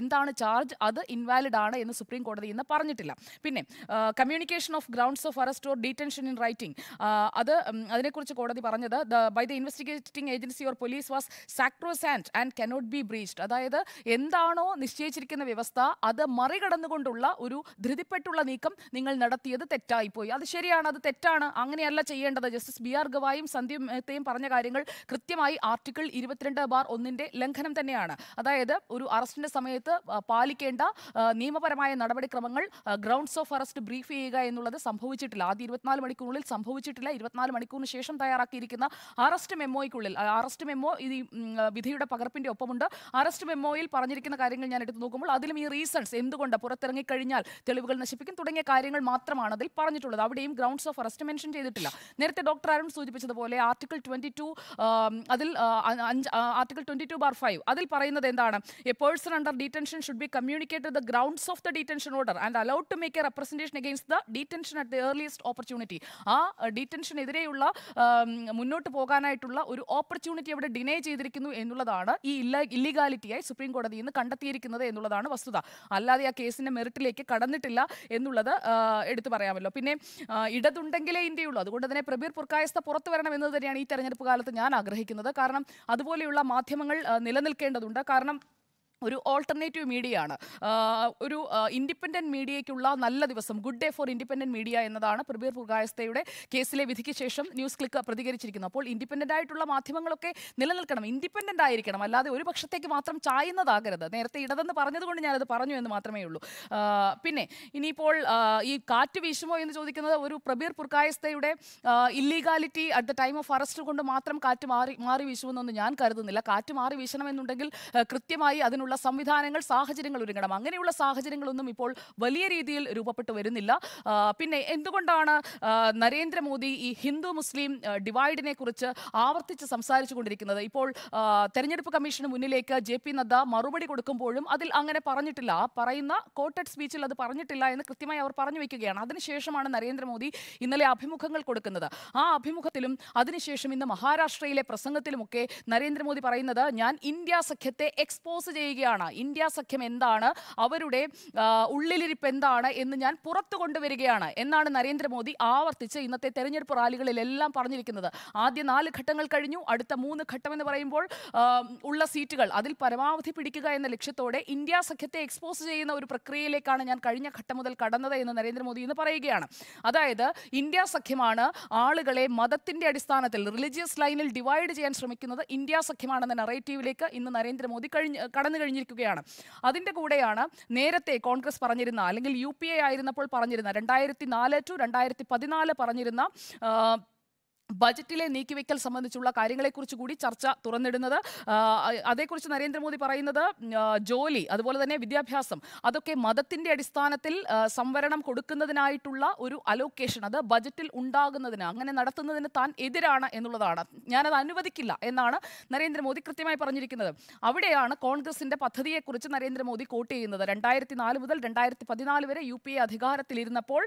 എന്താണ് ചാർജ് അത് ഇൻവാലിഡ് ആണ് എന്ന് സുപ്രീം കോടതി ഇന്ന് പറഞ്ഞിട്ടില്ല പിന്നെ communication of grounds of arrest or detention in writing അത് അതിനെക്കുറിച്ച് കോടതി പറഞ്ഞത് by the investigating agency or police was sacrosanct and cannot be breached അതായത് എന്താണോ നിശ്ചയിച്ചിരിക്കുന്ന വ്യവസ്ഥ അത് മറികടന്നുകൊണ്ടുള്ള ഒരു ധൃതിപ്പെട്ടുള്ള നീക്കം നിങ്ങൾ നടത്തിയത് തെറ്റായിപ്പോയി അത് ശരിയാണ് അത് തെറ്റാണ് അങ്ങനെയല്ല ചെയ്യേണ്ടത് ജസ്റ്റിസ് ബി ആർ ഗവായും സന്ധ്യത്തെയും പറഞ്ഞ കാര്യങ്ങൾ കൃത്യമായി ആർ ആർട്ടിക്കിൾ ഇരുപത്തിരണ്ട് ബാർ ഒന്നിന്റെ ലംഘനം തന്നെയാണ് അതായത് ഒരു അറസ്റ്റിന്റെ സമയത്ത് പാലിക്കേണ്ട നിയമപരമായ നടപടിക്രമങ്ങൾ ഗ്രൗണ്ട്സ് ഓഫ് അറസ്റ്റ് ബ്രീഫ് ചെയ്യുക എന്നുള്ളത് സംഭവിച്ചിട്ടില്ല ആദ്യ ഇരുപത്തിനാല് മണിക്കൂറിനുള്ളിൽ സംഭവിച്ചിട്ടില്ല ഇരുപത്തിനാല് മണിക്കൂറിന് ശേഷം തയ്യാറാക്കിയിരിക്കുന്ന അറസ്റ്റ് മെമ്മോയ്ക്കുള്ളിൽ അറസ്റ്റ് മെമ്മോ ഈ വിധിയുടെ പകർപ്പിന്റെ ഒപ്പമുണ്ട് അറസ്റ്റ് മെമ്മോയിൽ പറഞ്ഞിരിക്കുന്ന കാര്യങ്ങൾ ഞാൻ എടുത്തു നോക്കുമ്പോൾ അതിലും ഈ റീസൺസ് എന്തുകൊണ്ട് പുറത്തിറങ്ങിക്കഴിഞ്ഞാൽ തെളിവുകൾ നശിപ്പിക്കും തുടങ്ങിയ കാര്യങ്ങൾ മാത്രമാണ് അതിൽ പറഞ്ഞിട്ടുള്ളത് അവിടെയും ഗ്രൗണ്ട്സ് ഓഫ് അറസ്റ്റ് മെൻഷൻ ചെയ്തിട്ടില്ല നേരത്തെ ഡോക്ടർ അരുൺ സൂചിപ്പിച്ചതുപോലെ ആർട്ടിക്കിൾ ടു അതിൽ അഞ്ച് article twenty two bar five അതിൽ പറയുന്നത് എന്താണ് a person under detention should be communicated the grounds of the detention order and allowed to make a representation against the detention at the earliest opportunity ആ എതിരെയുള്ള മുന്നോട്ട് പോകാനായിട്ടുള്ള ഒരു opportunity അവിടെ ഡിനേ ചെയ്തിരിക്കുന്നു എന്നുള്ളതാണ് ഈ ഇല്ല ഇല്ലീഗാലിറ്റിയായി സുപ്രീം കോടതിയിൽ നിന്ന് കണ്ടെത്തിയിരിക്കുന്നത് എന്നുള്ളതാണ് വസ്തുത അല്ലാതെ ആ കേസിൻ്റെ മെറിറ്റിലേക്ക് കടന്നിട്ടില്ല എന്നുള്ളത് എടുത്തു പറയാമല്ലോ പിന്നെ ഇടതുണ്ടെങ്കിലേ ഇന്ത്യയുള്ളൂ അതുകൊണ്ട് തന്നെ പ്രബീർ പുർക്കായസ്ഥ പുറത്തു വരണം എന്ന് തന്നെയാണ് ഈ തെരഞ്ഞെടുപ്പ് കാലത്ത് ഞാൻ ആഗ്രഹിക്കുന്നത് കാരണം കാരണം അതുപോലെയുള്ള മാധ്യമങ്ങൾ നിലനിൽക്കേണ്ടതുണ്ട് കാരണം ഒരു ഓൾട്ടർനേറ്റീവ് മീഡിയ ആണ് ഒരു ഇൻഡിപെൻഡൻറ്റ് മീഡിയയ്ക്കുള്ള നല്ല ദിവസം good day for independent media എന്നതാണ് പ്രബീർ പുർഗായസ്തയുടെ കേസിലെ വിധിക്ക് ശേഷം ന്യൂസ് ക്ലിക്ക് പ്രതികരിച്ചിരിക്കുന്നു അപ്പോൾ ഇൻഡിപെൻഡൻ്റ് ആയിട്ടുള്ള മാധ്യമങ്ങളൊക്കെ നിലനിൽക്കണം ഇൻഡിപെൻഡൻ്റ് ആയിരിക്കണം അല്ലാതെ ഒരു പക്ഷത്തേക്ക് മാത്രം ചായുന്നതാകരുത് നേരത്തെ ഇടതെന്ന് പറഞ്ഞതുകൊണ്ട് ഞാനത് പറഞ്ഞു എന്ന് മാത്രമേ ഉള്ളൂ പിന്നെ ഇനിയിപ്പോൾ ഈ കാറ്റ് വീശുമോ എന്ന് ചോദിക്കുന്നത് ഒരു പ്രബീർ പുർക്കായസ്തയുടെ illegality at the time of arrest കൊണ്ട് മാത്രം കാറ്റ് മാറി മാറി വീശുമെന്നൊന്നും ഞാൻ കരുതുന്നില്ല കാറ്റ് മാറി വീശണമെന്നുണ്ടെങ്കിൽ കൃത്യമായി അതിനുള്ള അതിനുള്ള സംവിധാനങ്ങൾ സാഹചര്യങ്ങൾ ഒരുങ്ങണം അങ്ങനെയുള്ള സാഹചര്യങ്ങളൊന്നും ഇപ്പോൾ വലിയ രീതിയിൽ രൂപപ്പെട്ടു വരുന്നില്ല പിന്നെ എന്തുകൊണ്ടാണ് നരേന്ദ്രമോദി ഈ ഹിന്ദു മുസ്ലിം ഡിവൈഡിനെ കുറിച്ച് ആവർത്തിച്ച് സംസാരിച്ചു കൊണ്ടിരിക്കുന്നത് ഇപ്പോൾ തെരഞ്ഞെടുപ്പ് കമ്മീഷന് മുന്നിലേക്ക് ജെ പി നദ്ദ മറുപടി കൊടുക്കുമ്പോഴും അതിൽ അങ്ങനെ പറഞ്ഞിട്ടില്ല പറയുന്ന കോട്ടഡ് സ്പീച്ചിൽ അത് പറഞ്ഞിട്ടില്ല എന്ന് കൃത്യമായി അവർ പറഞ്ഞു വെക്കുകയാണ് അതിനുശേഷമാണ് നരേന്ദ്രമോദി ഇന്നലെ അഭിമുഖങ്ങൾ കൊടുക്കുന്നത് ആ അഭിമുഖത്തിലും അതിനുശേഷം ഇന്ന് മഹാരാഷ്ട്രയിലെ പ്രസംഗത്തിലുമൊക്കെ നരേന്ദ്രമോദി പറയുന്നത് ഞാൻ ഇന്ത്യ സഖ്യത്തെ എക്സ്പോസ് ചെയ്യുക വരികയാണ് ഇന്ത്യ സഖ്യം എന്താണ് അവരുടെ ഉള്ളിലിരിപ്പ് എന്താണ് എന്ന് ഞാൻ പുറത്തു കൊണ്ടുവരികയാണ് എന്നാണ് നരേന്ദ്രമോദി ആവർത്തിച്ച് ഇന്നത്തെ തെരഞ്ഞെടുപ്പ് റാലികളിലെല്ലാം പറഞ്ഞിരിക്കുന്നത് ആദ്യ നാല് ഘട്ടങ്ങൾ കഴിഞ്ഞു അടുത്ത മൂന്ന് ഘട്ടം എന്ന് പറയുമ്പോൾ ഉള്ള സീറ്റുകൾ അതിൽ പരമാവധി പിടിക്കുക എന്ന ലക്ഷ്യത്തോടെ ഇന്ത്യ സഖ്യത്തെ എക്സ്പോസ് ചെയ്യുന്ന ഒരു പ്രക്രിയയിലേക്കാണ് ഞാൻ കഴിഞ്ഞ ഘട്ടം മുതൽ കടന്നത് എന്ന് നരേന്ദ്രമോദി ഇന്ന് പറയുകയാണ് അതായത് ഇന്ത്യ സഖ്യമാണ് ആളുകളെ മതത്തിന്റെ അടിസ്ഥാനത്തിൽ റിലീജിയസ് ലൈനിൽ ഡിവൈഡ് ചെയ്യാൻ ശ്രമിക്കുന്നത് ഇന്ത്യ സഖ്യമാണെന്ന നറേറ്റീവിലേക്ക് ഇന്ന് നരേന്ദ്രമോദി കഴിഞ്ഞ് കടന്നു കഴിഞ്ഞിരിക്കുകയാണ് അതിൻ്റെ കൂടെയാണ് നേരത്തെ കോൺഗ്രസ് പറഞ്ഞിരുന്ന അല്ലെങ്കിൽ യു ആയിരുന്നപ്പോൾ പറഞ്ഞിരുന്ന രണ്ടായിരത്തി നാല് ടു രണ്ടായിരത്തി പതിനാല് പറഞ്ഞിരുന്ന ബജറ്റിലെ നീക്കിവെക്കൽ സംബന്ധിച്ചുള്ള കാര്യങ്ങളെക്കുറിച്ച് കൂടി ചർച്ച തുറന്നിടുന്നത് അതേക്കുറിച്ച് നരേന്ദ്രമോദി പറയുന്നത് ജോലി അതുപോലെ തന്നെ വിദ്യാഭ്യാസം അതൊക്കെ മതത്തിൻ്റെ അടിസ്ഥാനത്തിൽ സംവരണം കൊടുക്കുന്നതിനായിട്ടുള്ള ഒരു അലോക്കേഷൻ അത് ബജറ്റിൽ ഉണ്ടാകുന്നതിന് അങ്ങനെ നടത്തുന്നതിന് താൻ എതിരാണ് എന്നുള്ളതാണ് ഞാനത് അനുവദിക്കില്ല എന്നാണ് നരേന്ദ്രമോദി കൃത്യമായി പറഞ്ഞിരിക്കുന്നത് അവിടെയാണ് കോൺഗ്രസിൻ്റെ പദ്ധതിയെക്കുറിച്ച് നരേന്ദ്രമോദി കോട്ട് ചെയ്യുന്നത് രണ്ടായിരത്തി നാല് മുതൽ രണ്ടായിരത്തി പതിനാല് വരെ യു പി എ അധികാരത്തിലിരുന്നപ്പോൾ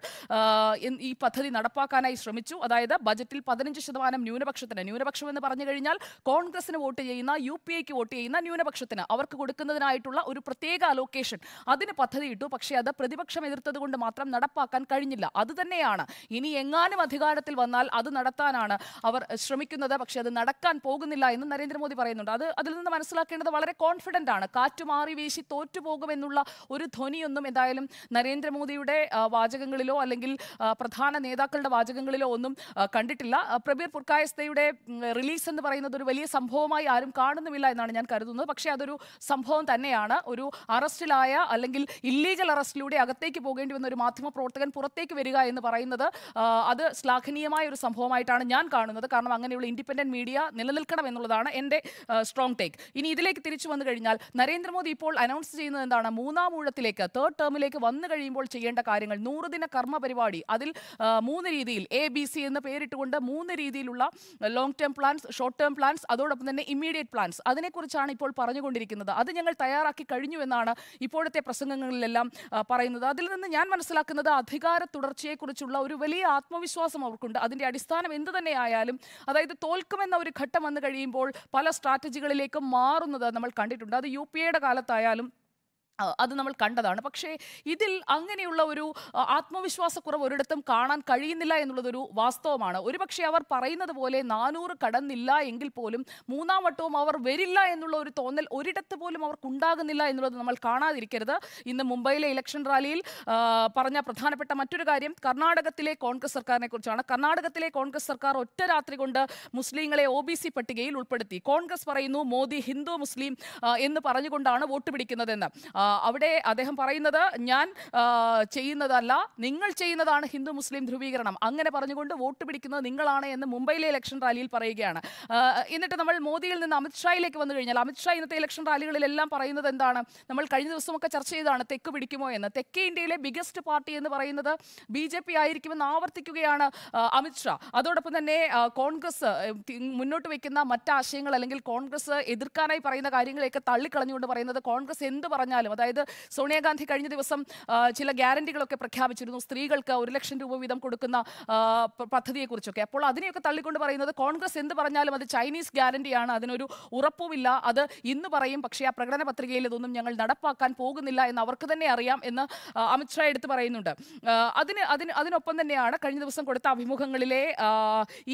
ഈ പദ്ധതി നടപ്പാക്കാനായി ശ്രമിച്ചു അതായത് ബജറ്റിൽ പതിനഞ്ച് പതിനഞ്ച് ശതമാനം ന്യൂനപക്ഷത്തിന് ന്യൂനപക്ഷം എന്ന് പറഞ്ഞു കഴിഞ്ഞാൽ കോൺഗ്രസിന് വോട്ട് ചെയ്യുന്ന യു പി എക്ക് വോട്ട് ചെയ്യുന്ന ന്യൂനപക്ഷത്തിന് അവർക്ക് കൊടുക്കുന്നതിനായിട്ടുള്ള ഒരു പ്രത്യേക അലോക്കേഷൻ അതിന് പദ്ധതിയിട്ടു പക്ഷേ അത് പ്രതിപക്ഷം എതിർത്തത് കൊണ്ട് മാത്രം നടപ്പാക്കാൻ കഴിഞ്ഞില്ല അതുതന്നെയാണ് ഇനി എങ്ങാനും അധികാരത്തിൽ വന്നാൽ അത് നടത്താനാണ് അവർ ശ്രമിക്കുന്നത് പക്ഷേ അത് നടക്കാൻ പോകുന്നില്ല എന്ന് നരേന്ദ്രമോദി പറയുന്നുണ്ട് അത് അതിൽ നിന്ന് മനസ്സിലാക്കേണ്ടത് വളരെ കോൺഫിഡൻ്റ് ആണ് കാറ്റ് മാറി വീശി തോറ്റുപോകുമെന്നുള്ള ഒരു ധ്വനിയൊന്നും എന്തായാലും നരേന്ദ്രമോദിയുടെ വാചകങ്ങളിലോ അല്ലെങ്കിൽ പ്രധാന നേതാക്കളുടെ വാചകങ്ങളിലോ ഒന്നും കണ്ടിട്ടില്ല പ്രബീർ പുർക്കായസ്തയുടെ റിലീസ് എന്ന് പറയുന്നത് ഒരു വലിയ സംഭവമായി ആരും കാണുന്നുമില്ല എന്നാണ് ഞാൻ കരുതുന്നത് പക്ഷേ അതൊരു സംഭവം തന്നെയാണ് ഒരു അറസ്റ്റിലായ അല്ലെങ്കിൽ ഇല്ലീഗൽ അറസ്റ്റിലൂടെ അകത്തേക്ക് പോകേണ്ടി വന്ന ഒരു മാധ്യമ പ്രവർത്തകൻ പുറത്തേക്ക് വരിക എന്ന് പറയുന്നത് അത് ശ്ലാഘനീയമായ ഒരു സംഭവമായിട്ടാണ് ഞാൻ കാണുന്നത് കാരണം അങ്ങനെയുള്ള ഇൻഡിപെൻഡന്റ് മീഡിയ നിലനിൽക്കണം എന്നുള്ളതാണ് എൻ്റെ സ്ട്രോങ് ടേക്ക് ഇനി ഇതിലേക്ക് തിരിച്ചു വന്നു കഴിഞ്ഞാൽ നരേന്ദ്രമോദി ഇപ്പോൾ അനൗൺസ് ചെയ്യുന്നത് എന്താണ് മൂന്നാം ഊഴത്തിലേക്ക് തേർഡ് ടേമിലേക്ക് വന്നു കഴിയുമ്പോൾ ചെയ്യേണ്ട കാര്യങ്ങൾ നൂറുദിന കർമ്മ പരിപാടി അതിൽ മൂന്ന് രീതിയിൽ എ ബി സി എന്ന് പേരിട്ടുകൊണ്ട് മൂന്ന് പറ്റുന്ന രീതിയിലുള്ള long term plans short term plans അതോടൊപ്പം തന്നെ ഇമ്മീഡിയറ്റ് പ്ലാൻസ് അതിനെക്കുറിച്ചാണ് ഇപ്പോൾ പറഞ്ഞുകൊണ്ടിരിക്കുന്നത് അത് ഞങ്ങൾ തയ്യാറാക്കി കഴിഞ്ഞു എന്നാണ് ഇപ്പോഴത്തെ പ്രസംഗങ്ങളിലെല്ലാം പറയുന്നത് അതിൽ നിന്ന് ഞാൻ മനസ്സിലാക്കുന്നത് അധികാര തുടർച്ചയെക്കുറിച്ചുള്ള ഒരു വലിയ ആത്മവിശ്വാസം അവർക്കുണ്ട് അതിൻ്റെ അടിസ്ഥാനം എന്ത് തന്നെയായാലും അതായത് തോൽക്കുമെന്ന ഒരു ഘട്ടം വന്നു കഴിയുമ്പോൾ പല സ്ട്രാറ്റജികളിലേക്ക് മാറുന്നത് നമ്മൾ കണ്ടിട്ടുണ്ട് അത് യു പി എയുടെ കാലത്തായാലും അത് നമ്മൾ കണ്ടതാണ് പക്ഷേ ഇതിൽ അങ്ങനെയുള്ള ഒരു ആത്മവിശ്വാസക്കുറവ് ഒരിടത്തും കാണാൻ കഴിയുന്നില്ല എന്നുള്ളതൊരു വാസ്തവമാണ് ഒരുപക്ഷെ അവർ പറയുന്നത് പോലെ നാനൂറ് കടന്നില്ല എങ്കിൽ പോലും മൂന്നാം വട്ടവും അവർ വരില്ല എന്നുള്ള ഒരു തോന്നൽ ഒരിടത്ത് പോലും അവർക്കുണ്ടാകുന്നില്ല എന്നുള്ളത് നമ്മൾ കാണാതിരിക്കരുത് ഇന്ന് മുംബൈയിലെ ഇലക്ഷൻ റാലിയിൽ പറഞ്ഞ പ്രധാനപ്പെട്ട മറ്റൊരു കാര്യം കർണാടകത്തിലെ കോൺഗ്രസ് സർക്കാരിനെ കുറിച്ചാണ് കർണാടകത്തിലെ കോൺഗ്രസ് സർക്കാർ ഒറ്റ രാത്രി കൊണ്ട് മുസ്ലിങ്ങളെ ഒ ബി സി പട്ടികയിൽ ഉൾപ്പെടുത്തി കോൺഗ്രസ് പറയുന്നു മോദി ഹിന്ദു മുസ്ലിം എന്ന് പറഞ്ഞുകൊണ്ടാണ് വോട്ട് പിടിക്കുന്നതെന്ന് അവിടെ അദ്ദേഹം പറയുന്നത് ഞാൻ ചെയ്യുന്നതല്ല നിങ്ങൾ ചെയ്യുന്നതാണ് ഹിന്ദു മുസ്ലിം ധ്രുവീകരണം അങ്ങനെ പറഞ്ഞുകൊണ്ട് വോട്ട് പിടിക്കുന്നത് നിങ്ങളാണ് എന്ന് മുംബൈയിലെ ഇലക്ഷൻ റാലിയിൽ പറയുകയാണ് എന്നിട്ട് നമ്മൾ മോദിയിൽ നിന്ന് അമിത്ഷായിലേക്ക് വന്നു കഴിഞ്ഞാൽ അമിത്ഷാ ഇന്നത്തെ ഇലക്ഷൻ റാലികളിലെല്ലാം പറയുന്നത് എന്താണ് നമ്മൾ കഴിഞ്ഞ ദിവസമൊക്കെ ചർച്ച ചെയ്താണ് തെക്ക് പിടിക്കുമോ എന്ന് തെക്കേ ഇന്ത്യയിലെ ബിഗസ്റ്റ് പാർട്ടി എന്ന് പറയുന്നത് ബി ജെ പി ആയിരിക്കുമെന്ന് ആവർത്തിക്കുകയാണ് അമിത്ഷാ അതോടൊപ്പം തന്നെ കോൺഗ്രസ് മുന്നോട്ട് വയ്ക്കുന്ന മറ്റാശയങ്ങൾ അല്ലെങ്കിൽ കോൺഗ്രസ് എതിർക്കാനായി പറയുന്ന കാര്യങ്ങളെയൊക്കെ തള്ളിക്കളഞ്ഞുകൊണ്ട് പറയുന്നത് കോൺഗ്രസ് എന്ത് പറഞ്ഞാലും കാര്യം അതായത് സോണിയാഗാന്ധി കഴിഞ്ഞ ദിവസം ചില ഗ്യാരണ്ടികളൊക്കെ പ്രഖ്യാപിച്ചിരുന്നു സ്ത്രീകൾക്ക് ഒരു ലക്ഷം രൂപ വീതം കൊടുക്കുന്ന പദ്ധതിയെക്കുറിച്ചൊക്കെ അപ്പോൾ അതിനെയൊക്കെ തള്ളിക്കൊണ്ട് പറയുന്നത് കോൺഗ്രസ് എന്ത് പറഞ്ഞാലും അത് ചൈനീസ് ഗ്യാരണ്ടിയാണ് അതിനൊരു ഉറപ്പുമില്ല അത് ഇന്ന് പറയും പക്ഷേ ആ പ്രകടന പത്രികയിൽ ഇതൊന്നും ഞങ്ങൾ നടപ്പാക്കാൻ പോകുന്നില്ല എന്ന് അവർക്ക് തന്നെ അറിയാം എന്ന് അമിത്ഷാ എടുത്ത് പറയുന്നുണ്ട് അതിന് അതിന് അതിനൊപ്പം തന്നെയാണ് കഴിഞ്ഞ ദിവസം കൊടുത്ത അഭിമുഖങ്ങളിലെ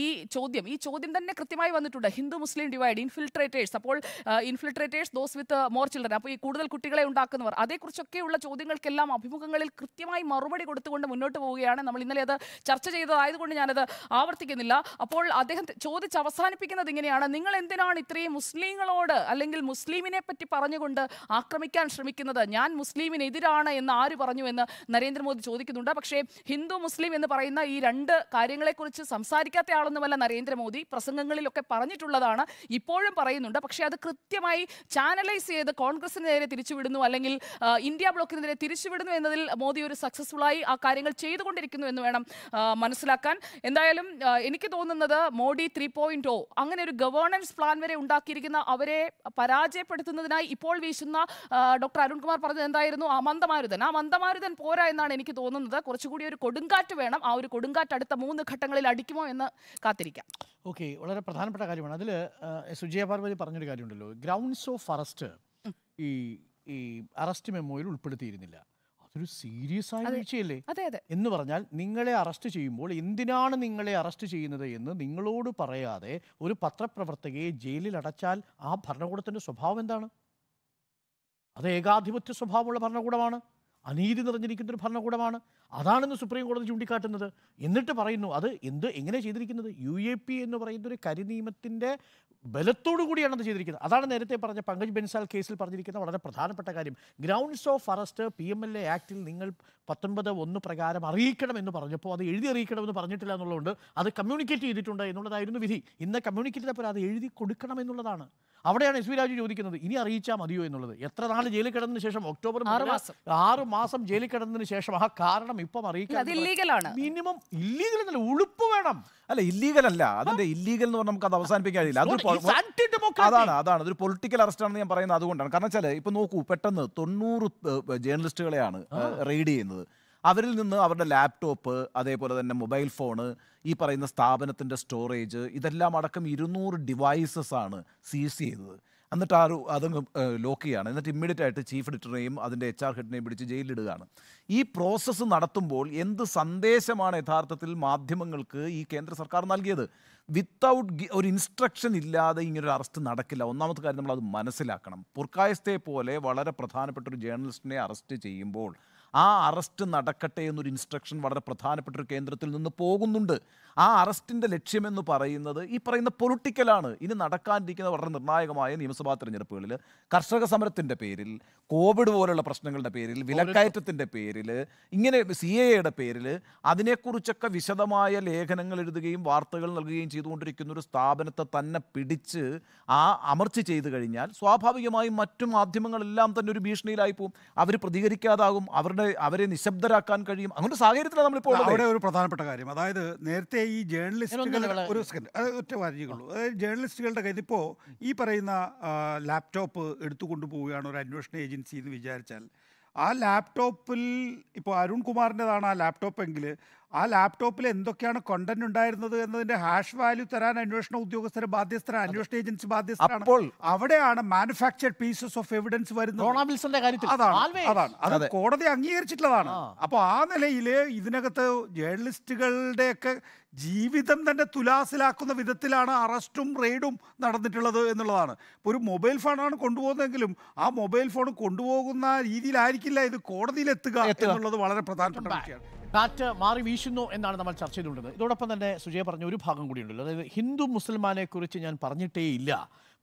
ഈ ചോദ്യം ഈ ചോദ്യം തന്നെ കൃത്യമായി വന്നിട്ടുണ്ട് ഹിന്ദു മുസ്ലിം ഡിവൈഡ് ഇൻഫിൽട്രേറ്റേഴ്സ് അപ്പോൾ infiltrators those with more children അപ്പോൾ ഈ കൂടുതൽ കുട്ടികളെ ഉണ്ടാക്കുക ഉണ്ടാക്കുന്നവർ അതേക്കുറിച്ചൊക്കെയുള്ള ചോദ്യങ്ങൾക്കെല്ലാം അഭിമുഖങ്ങളിൽ കൃത്യമായി മറുപടി കൊടുത്തുകൊണ്ട് മുന്നോട്ട് പോവുകയാണ് നമ്മൾ ഇന്നലെ അത് ചർച്ച ചെയ്തതായതുകൊണ്ട് ഞാനത് ആവർത്തിക്കുന്നില്ല അപ്പോൾ അദ്ദേഹം ചോദിച്ച് അവസാനിപ്പിക്കുന്നത് ഇങ്ങനെയാണ് നിങ്ങൾ എന്തിനാണ് ഇത്രയും മുസ്ലിങ്ങളോട് അല്ലെങ്കിൽ മുസ്ലിമിനെ പറ്റി പറഞ്ഞുകൊണ്ട് ആക്രമിക്കാൻ ശ്രമിക്കുന്നത് ഞാൻ മുസ്ലിമിനെതിരാണ് എന്ന് ആര് പറഞ്ഞു എന്ന് നരേന്ദ്രമോദി ചോദിക്കുന്നുണ്ട് പക്ഷേ ഹിന്ദു മുസ്ലിം എന്ന് പറയുന്ന ഈ രണ്ട് കാര്യങ്ങളെക്കുറിച്ച് സംസാരിക്കാത്ത ആളൊന്നുമല്ല നരേന്ദ്രമോദി പ്രസംഗങ്ങളിലൊക്കെ പറഞ്ഞിട്ടുള്ളതാണ് ഇപ്പോഴും പറയുന്നുണ്ട് പക്ഷേ അത് കൃത്യമായി ചാനലൈസ് ചെയ്ത് കോൺഗ്രസിന് നേരെ തിരിച്ചുവിടുന്നു അല്ലെങ്കിൽ അല്ലെങ്കിൽ ഇന്ത്യ ബ്ലോക്കിനെതിരെ തിരിച്ചുവിടുന്നു എന്നതിൽ മോദി ഒരു സക്സസ്ഫുള്ളായി ആ കാര്യങ്ങൾ ചെയ്തുകൊണ്ടിരിക്കുന്നു എന്ന് വേണം മനസ്സിലാക്കാൻ എന്തായാലും എനിക്ക് തോന്നുന്നത് മോഡി ത്രീ പോയിന്റ് ഓ അങ്ങനെ ഒരു ഗവേണൻസ് പ്ലാൻ വരെ ഉണ്ടാക്കിയിരിക്കുന്ന അവരെ പരാജയപ്പെടുത്തുന്നതിനായി ഇപ്പോൾ വീശുന്ന ഡോക്ടർ അരുൺകുമാർ പറഞ്ഞത് എന്തായിരുന്നു ആ മന്ദമാരുതൻ ആ മന്ദമാരുതൻ പോരാ എന്നാണ് എനിക്ക് തോന്നുന്നത് കുറച്ചുകൂടി ഒരു കൊടുങ്കാറ്റ് വേണം ആ ഒരു കൊടുങ്കാറ്റ് അടുത്ത മൂന്ന് ഘട്ടങ്ങളിൽ അടിക്കുമോ എന്ന് കാത്തിരിക്കാം ഓക്കെ വളരെ പ്രധാനപ്പെട്ട കാര്യമാണ് അതിൽ സുജയ പാർവതി പറഞ്ഞൊരു കാര്യമുണ്ടല്ലോ ഗ്രൗണ്ട്സ് ഓഫ് ഫറസ്റ്റ് ഈ ഈ അറസ്റ്റ് മെമ്മോയിൽ ഉൾപ്പെടുത്തിയിരുന്നില്ല അതൊരു സീരിയസ് ആയ വീഴ്ചയല്ലേ എന്ന് പറഞ്ഞാൽ നിങ്ങളെ അറസ്റ്റ് ചെയ്യുമ്പോൾ എന്തിനാണ് നിങ്ങളെ അറസ്റ്റ് ചെയ്യുന്നത് എന്ന് നിങ്ങളോട് പറയാതെ ഒരു പത്രപ്രവർത്തകയെ ജയിലിൽ അടച്ചാൽ ആ ഭരണകൂടത്തിന്റെ സ്വഭാവം എന്താണ് അത് ഏകാധിപത്യ സ്വഭാവമുള്ള ഭരണകൂടമാണ് അനീതി നിറഞ്ഞിരിക്കുന്ന ഒരു ഭരണകൂടമാണ് അതാണെന്ന് സുപ്രീം കോടതി ചൂണ്ടിക്കാട്ടുന്നത് എന്നിട്ട് പറയുന്നു അത് എന്ത് എങ്ങനെ ചെയ്തിരിക്കുന്നത് യു എ പി എന്ന് പറയുന്ന ഒരു കരിനിയമത്തിൻ്റെ ബലത്തോടു കൂടിയാണ് അത് ചെയ്തിരിക്കുന്നത് അതാണ് നേരത്തെ പറഞ്ഞ പങ്കജ് ബെൻസാൽ കേസിൽ പറഞ്ഞിരിക്കുന്ന വളരെ പ്രധാനപ്പെട്ട കാര്യം grounds of arrest P M L A ആക്ടിൽ നിങ്ങൾ പത്തൊൻപത് ഒന്ന് പ്രകാരം അറിയിക്കണം എന്ന് പറഞ്ഞപ്പോൾ അത് എഴുതി അറിയിക്കണമെന്ന് പറഞ്ഞിട്ടില്ല എന്നുള്ളതുകൊണ്ട് അത് കമ്മ്യൂണിക്കേറ്റ് ചെയ്തിട്ടുണ്ട് എന്നുള്ളതായിരുന്നു വിധി ഇന്ന് കമ്മ്യൂണിക്കേറ്റ് ചെയ്തപ്പോൾ അത് എഴുതി കൊടുക്കണം എന്നുള്ളതാണ് അവിടെയാണ് എസ് വി രാജു ചോദിക്കുന്നത് ഇനി അറിയിച്ചാൽ മതിയോ എന്നുള്ളത് എത്ര നാൾ ജയിലിൽ കിടന്നതിന് ശേഷം ഒക്ടോബർ ആറ് മാസം മാസം ജയിലിൽ കിടന്നതിന് ശേഷം ആ കാരണം ഇപ്പം അറിയിക്കാം മിനിമം ഇല്ലീഗൽ എന്നല്ല ഉളുപ്പ് വേണം അല്ല ഇല്ലീഗൽ അല്ല അതിന്റെ ഇല്ലീഗൽ എന്ന് പറഞ്ഞാൽ നമുക്ക് അത് അവസാനിപ്പിക്കാൻ കഴിയില്ല അതാണ് അതാണ് അതൊരു പൊളിറ്റിക്കൽ അറസ്റ്റ് ആണെന്ന് ഞാൻ പറയുന്നത് അതുകൊണ്ടാണ് കാരണം വെച്ചാൽ ഇപ്പൊ നോക്കൂ പെട്ടെന്ന് തൊണ്ണൂറ് ജേർണലിസ്റ്റുകളെയാണ് റെയ്ഡ് ചെയ്യുന്നത് അവരിൽ നിന്ന് അവരുടെ ലാപ്ടോപ്പ് അതേപോലെ തന്നെ മൊബൈൽ ഫോണ് ഈ പറയുന്ന സ്ഥാപനത്തിൻ്റെ സ്റ്റോറേജ് ഇതെല്ലാം അടക്കം ഇരുന്നൂറ് ഡിവൈസസ് ആണ് സീസ് ചെയ്തത് എന്നിട്ട് ആ അതങ്ങ് ലോക്ക് ചെയ്യുകയാണ് എന്നിട്ട് ഇമ്മീഡിയറ്റ് ആയിട്ട് ചീഫ് എഡിറ്ററിനെയും അതിൻ്റെ എച്ച് ആർ ഹെഡിനെയും പിടിച്ച് ജയിലിലിടുകയാണ് ഈ പ്രോസസ്സ് നടത്തുമ്പോൾ എന്ത് സന്ദേശമാണ് യഥാർത്ഥത്തിൽ മാധ്യമങ്ങൾക്ക് ഈ കേന്ദ്ര സർക്കാർ നൽകിയത് വിത്തൗട്ട് ഒരു ഇൻസ്ട്രക്ഷൻ ഇല്ലാതെ ഇങ്ങനൊരു അറസ്റ്റ് നടക്കില്ല ഒന്നാമത്തെ കാര്യം നമ്മൾ അത് മനസ്സിലാക്കണം പുർക്കായസ്തെ പോലെ വളരെ പ്രധാനപ്പെട്ട ഒരു ജേർണലിസ്റ്റിനെ അറസ്റ്റ് ചെയ്യുമ്പോൾ ആ അറസ്റ്റ് നടക്കട്ടെ എന്നൊരു ഇൻസ്ട്രക്ഷൻ വളരെ പ്രധാനപ്പെട്ട ഒരു കേന്ദ്രത്തിൽ നിന്ന് പോകുന്നുണ്ട് ആ അറസ്റ്റിൻ്റെ ലക്ഷ്യമെന്ന് പറയുന്നത് ഈ പറയുന്ന പൊളിറ്റിക്കലാണ് ഇനി നടക്കാനിരിക്കുന്ന വളരെ നിർണായകമായ നിയമസഭാ തെരഞ്ഞെടുപ്പുകളിൽ കർഷക സമരത്തിൻ്റെ പേരിൽ കോവിഡ് പോലുള്ള പ്രശ്നങ്ങളുടെ പേരിൽ വിലക്കയറ്റത്തിൻ്റെ പേരിൽ ഇങ്ങനെ സി എയുടെ പേരിൽ അതിനെക്കുറിച്ചൊക്കെ വിശദമായ ലേഖനങ്ങൾ എഴുതുകയും വാർത്തകൾ നൽകുകയും ചെയ്തുകൊണ്ടിരിക്കുന്ന ഒരു സ്ഥാപനത്തെ തന്നെ പിടിച്ച് ആ അമർച്ച ചെയ്തു കഴിഞ്ഞാൽ സ്വാഭാവികമായും മറ്റു മാധ്യമങ്ങളെല്ലാം തന്നെ ഒരു ഭീഷണിയിലായി പോകും അവർ പ്രതികരിക്കാതാകും അവരുടെ അവരെ നിശബ്ദരാക്കാൻ കഴിയും അങ്ങനത്തെ നമ്മൾ നമ്മളിപ്പോൾ അവിടെ ഒരു പ്രധാനപ്പെട്ട കാര്യം അതായത് നേരത്തെ ഈ ജേർണലിസ്റ്റുകളുടെ ഒരു ഒറ്റ വാരിക്കുള്ളൂ അതായത് ജേർണലിസ്റ്റുകളുടെ കയ്യിൽ ഇപ്പോൾ ഈ പറയുന്ന ലാപ്ടോപ്പ് എടുത്തു കൊണ്ടുപോവുകയാണ് ഒരു അന്വേഷണ ഏജൻസി എന്ന് വിചാരിച്ചാൽ ആ ലാപ്ടോപ്പിൽ ഇപ്പോൾ കുമാറിൻ്റെതാണ് ആ ലാപ്ടോപ്പ് എങ്കിൽ ആ ലാപ്ടോപ്പിൽ എന്തൊക്കെയാണ് കണ്ടന്റ് ഉണ്ടായിരുന്നത് എന്നതിന്റെ ഹാഷ് വാല്യൂ തരാൻ അന്വേഷണ ഉദ്യോഗസ്ഥർ ബാധ്യസ്ഥരാണ് അന്വേഷണ ഏജൻസി ബാധ്യസ്ഥരാണ് അപ്പോൾ അവിടെയാണ് മാനുഫാക്ചർഡ് പീസസ് ഓഫ് എവിഡൻസ് വരുന്നത് കാര്യത്തിൽ അതാണ് അതാണ് അത് കോടതി അംഗീകരിച്ചിട്ടുള്ളതാണ് അപ്പോൾ ആ നിലയിൽ ഇതിനകത്ത് ജേർണലിസ്റ്റുകളുടെയൊക്കെ ജീവിതം തന്നെ തുലാസിലാക്കുന്ന വിധത്തിലാണ് അറസ്റ്റും റെയ്ഡും നടന്നിട്ടുള്ളത് എന്നുള്ളതാണ് ഇപ്പോൾ ഒരു മൊബൈൽ ഫോണാണ് കൊണ്ടുപോകുന്നതെങ്കിലും ആ മൊബൈൽ ഫോൺ കൊണ്ടുപോകുന്ന രീതിയിലായിരിക്കില്ല ഇത് കോടതിയിലെത്തുക എന്നുള്ളത് വളരെ പ്രധാനപ്പെട്ട വിഷയമാണ് കാറ്റ് മാറി വീശുന്നു എന്നാണ് നമ്മൾ ചർച്ച ചെയ്തുകൊണ്ടത് ഇതോടൊപ്പം തന്നെ സുജയ പറഞ്ഞ ഒരു ഭാഗം കൂടിയുണ്ടല്ലോ അതായത് ഹിന്ദു മുസൽമാനെ കുറിച്ച് ഞാൻ പറഞ്ഞിട്ടേ ഇല്ല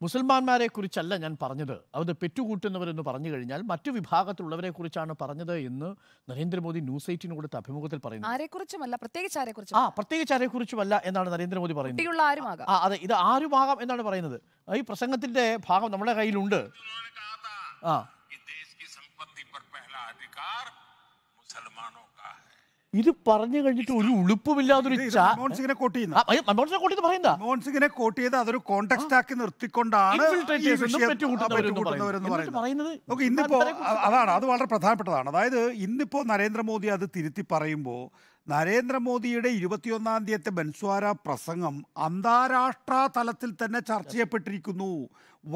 മുസൽമാന്മാരെ കുറിച്ചല്ല ഞാൻ പറഞ്ഞത് അത് പെറ്റുകൂട്ടുന്നവരെന്ന് പറഞ്ഞു കഴിഞ്ഞാൽ മറ്റു വിഭാഗത്തിലുള്ളവരെ കുറിച്ചാണ് പറഞ്ഞത് എന്ന് നരേന്ദ്രമോദി ന്യൂസ് എയ്റ്റിന് കൊടുത്ത അഭിമുഖത്തിൽ പറയുന്നു ആരെക്കുറിച്ചുമല്ല പ്രത്യേകിച്ച് ആരെക്കുറിച്ചും ആ പ്രത്യേകിച്ച് ആരെക്കുറിച്ചുമല്ല എന്നാണ് നരേന്ദ്രമോദി പറയുന്നത് ആ അതെ ഇത് ആരുമാകാം എന്നാണ് പറയുന്നത് ഈ പ്രസംഗത്തിന്റെ ഭാഗം നമ്മുടെ കയ്യിലുണ്ട് ആ മുസൽമാനോ ഇത് പറഞ്ഞു കഴിഞ്ഞിട്ട് ഒരു ഉളുപ്പുമില്ലാതൊരു മൻമോഹൻസിംഗിനെ കോട്ട് ചെയ്യുന്ന പറയുന്ന മൻമോഹൻസിംഗിനെ കോട്ട് ചെയ്ത് അതൊരു കോൺടാക്ട് ആക്കി നിർത്തിക്കൊണ്ടാണ് ഇന്നിപ്പോ അതാണ് അത് വളരെ പ്രധാനപ്പെട്ടതാണ് അതായത് ഇന്നിപ്പോ നരേന്ദ്രമോദി അത് തിരുത്തി പറയുമ്പോൾ നരേന്ദ്രമോദിയുടെ ഇരുപത്തിയൊന്നാം തീയതി ബൻസ്വാര പ്രസംഗം അന്താരാഷ്ട്ര തലത്തിൽ തന്നെ ചർച്ച ചെയ്യപ്പെട്ടിരിക്കുന്നു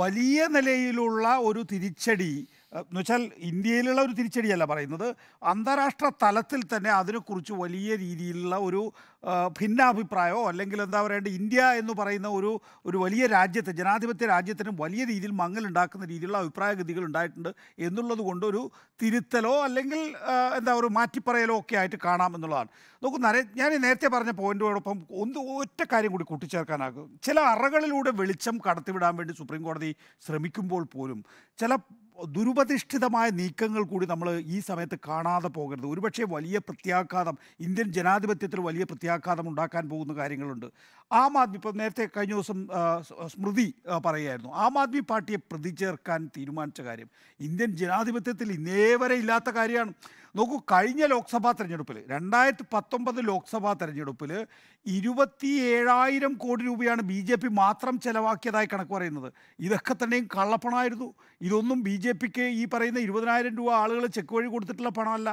വലിയ നിലയിലുള്ള ഒരു തിരിച്ചടി എന്ന് വെച്ചാൽ ഇന്ത്യയിലുള്ള ഒരു തിരിച്ചടിയല്ല പറയുന്നത് അന്താരാഷ്ട്ര തലത്തിൽ തന്നെ അതിനെക്കുറിച്ച് വലിയ രീതിയിലുള്ള ഒരു ഭിന്നാഭിപ്രായമോ അല്ലെങ്കിൽ എന്താ പറയേണ്ടത് ഇന്ത്യ എന്ന് പറയുന്ന ഒരു ഒരു വലിയ രാജ്യത്തെ ജനാധിപത്യ രാജ്യത്തിനും വലിയ രീതിയിൽ മങ്ങലുണ്ടാക്കുന്ന രീതിയിലുള്ള അഭിപ്രായഗതികൾ ഉണ്ടായിട്ടുണ്ട് എന്നുള്ളത് കൊണ്ട് ഒരു തിരുത്തലോ അല്ലെങ്കിൽ എന്താ ഒരു മാറ്റിപ്പറയലോ ഒക്കെ ആയിട്ട് കാണാം എന്നുള്ളതാണ് നോക്കൂ നര ഞാൻ നേരത്തെ പറഞ്ഞ പോയിൻറ്റോടൊപ്പം ഒന്ന് ഒറ്റ കാര്യം കൂടി കൂട്ടിച്ചേർക്കാനാകും ചില അറകളിലൂടെ വെളിച്ചം കടത്തിവിടാൻ വേണ്ടി സുപ്രീം കോടതി കോടതി ശ്രമിക്കുമ്പോൾ പോലും ചില ദുരുപതിഷ്ഠിതമായ നീക്കങ്ങൾ കൂടി നമ്മൾ ഈ സമയത്ത് കാണാതെ പോകരുത് ഒരുപക്ഷെ വലിയ പ്രത്യാഘാതം ഇന്ത്യൻ ജനാധിപത്യത്തിൽ വലിയ പ്രത്യാഘാതം ഉണ്ടാക്കാൻ പോകുന്ന കാര്യങ്ങളുണ്ട് ആം ആദ്മി ഇപ്പോൾ നേരത്തെ കഴിഞ്ഞ ദിവസം സ്മൃതി പറയുമായിരുന്നു ആം ആദ്മി പാർട്ടിയെ പ്രതി ചേർക്കാൻ തീരുമാനിച്ച കാര്യം ഇന്ത്യൻ ജനാധിപത്യത്തിൽ ഇന്നേ വരെ ഇല്ലാത്ത കാര്യമാണ് നോക്കൂ കഴിഞ്ഞ ലോക്സഭാ തെരഞ്ഞെടുപ്പിൽ രണ്ടായിരത്തി പത്തൊമ്പത് ലോക്സഭാ തെരഞ്ഞെടുപ്പിൽ ഇരുപത്തി ഏഴായിരം കോടി രൂപയാണ് ബി ജെ പി മാത്രം ചെലവാക്കിയതായി കണക്ക് പറയുന്നത് ഇതൊക്കെ തന്നെയും കള്ളപ്പണമായിരുന്നു ഇതൊന്നും ബി ജെ പിക്ക് ഈ പറയുന്ന ഇരുപതിനായിരം രൂപ ആളുകൾ ചെക്ക് വഴി കൊടുത്തിട്ടുള്ള പണമല്ല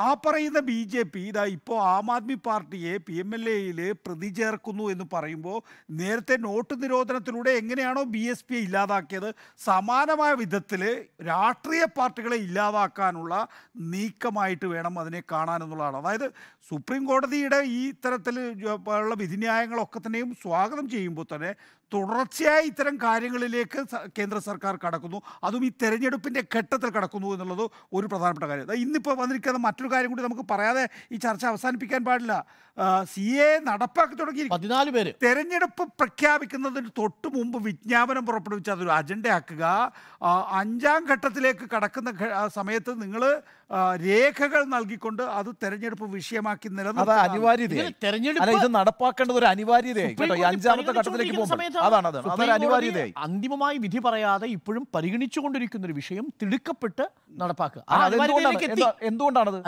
ആ പറയുന്ന ബി ജെ പി ഇതാ ഇപ്പോൾ ആം ആദ്മി പാർട്ടിയെ പി എം എൽ എയിൽ പ്രതി ചേർക്കുന്നു എന്ന് പറയുമ്പോൾ നേരത്തെ നോട്ട് നിരോധനത്തിലൂടെ എങ്ങനെയാണോ ബി എസ് പിയെ ഇല്ലാതാക്കിയത് സമാനമായ വിധത്തിൽ രാഷ്ട്രീയ പാർട്ടികളെ ഇല്ലാതാക്കാനുള്ള നീക്കമായിട്ട് വേണം അതിനെ കാണാനെന്നുള്ളതാണ് അതായത് സുപ്രീം കോടതിയുടെ ഈ തരത്തിൽ ഉള്ള വിധിന്യായങ്ങളൊക്കെ തന്നെയും സ്വാഗതം ചെയ്യുമ്പോൾ തന്നെ തുടർച്ചയായി ഇത്തരം കാര്യങ്ങളിലേക്ക് കേന്ദ്ര സർക്കാർ കടക്കുന്നു അതും ഈ തെരഞ്ഞെടുപ്പിൻ്റെ ഘട്ടത്തിൽ കടക്കുന്നു എന്നുള്ളത് ഒരു പ്രധാനപ്പെട്ട കാര്യം ഇന്നിപ്പോൾ വന്നിരിക്കുന്ന മറ്റൊരു കാര്യം കൂടി നമുക്ക് പറയാതെ ഈ ചർച്ച അവസാനിപ്പിക്കാൻ പാടില്ല സി എ നടപ്പാക്കി തുടങ്ങി പതിനാല് പേര് തെരഞ്ഞെടുപ്പ് പ്രഖ്യാപിക്കുന്നതിന് തൊട്ട് മുമ്പ് വിജ്ഞാപനം പുറപ്പെടുവിച്ച് അതൊരു അജണ്ടയാക്കുക അഞ്ചാം ഘട്ടത്തിലേക്ക് കടക്കുന്ന സമയത്ത് നിങ്ങൾ രേഖകൾ നൽകിക്കൊണ്ട് അത് തെരഞ്ഞെടുപ്പ് വിഷയമാക്കി നിലനിർത്തും ഒരു അഞ്ചാമത്തെ ഘട്ടത്തിലേക്ക് അതാണ് അതൊരു അന്തിമമായി വിധി പറയാതെ ഇപ്പോഴും പരിഗണിച്ചുകൊണ്ടിരിക്കുന്ന ഒരു വിഷയം തിടുക്കപ്പെട്ട് നടപ്പാക്കുക എന്തുകൊണ്ടാണത്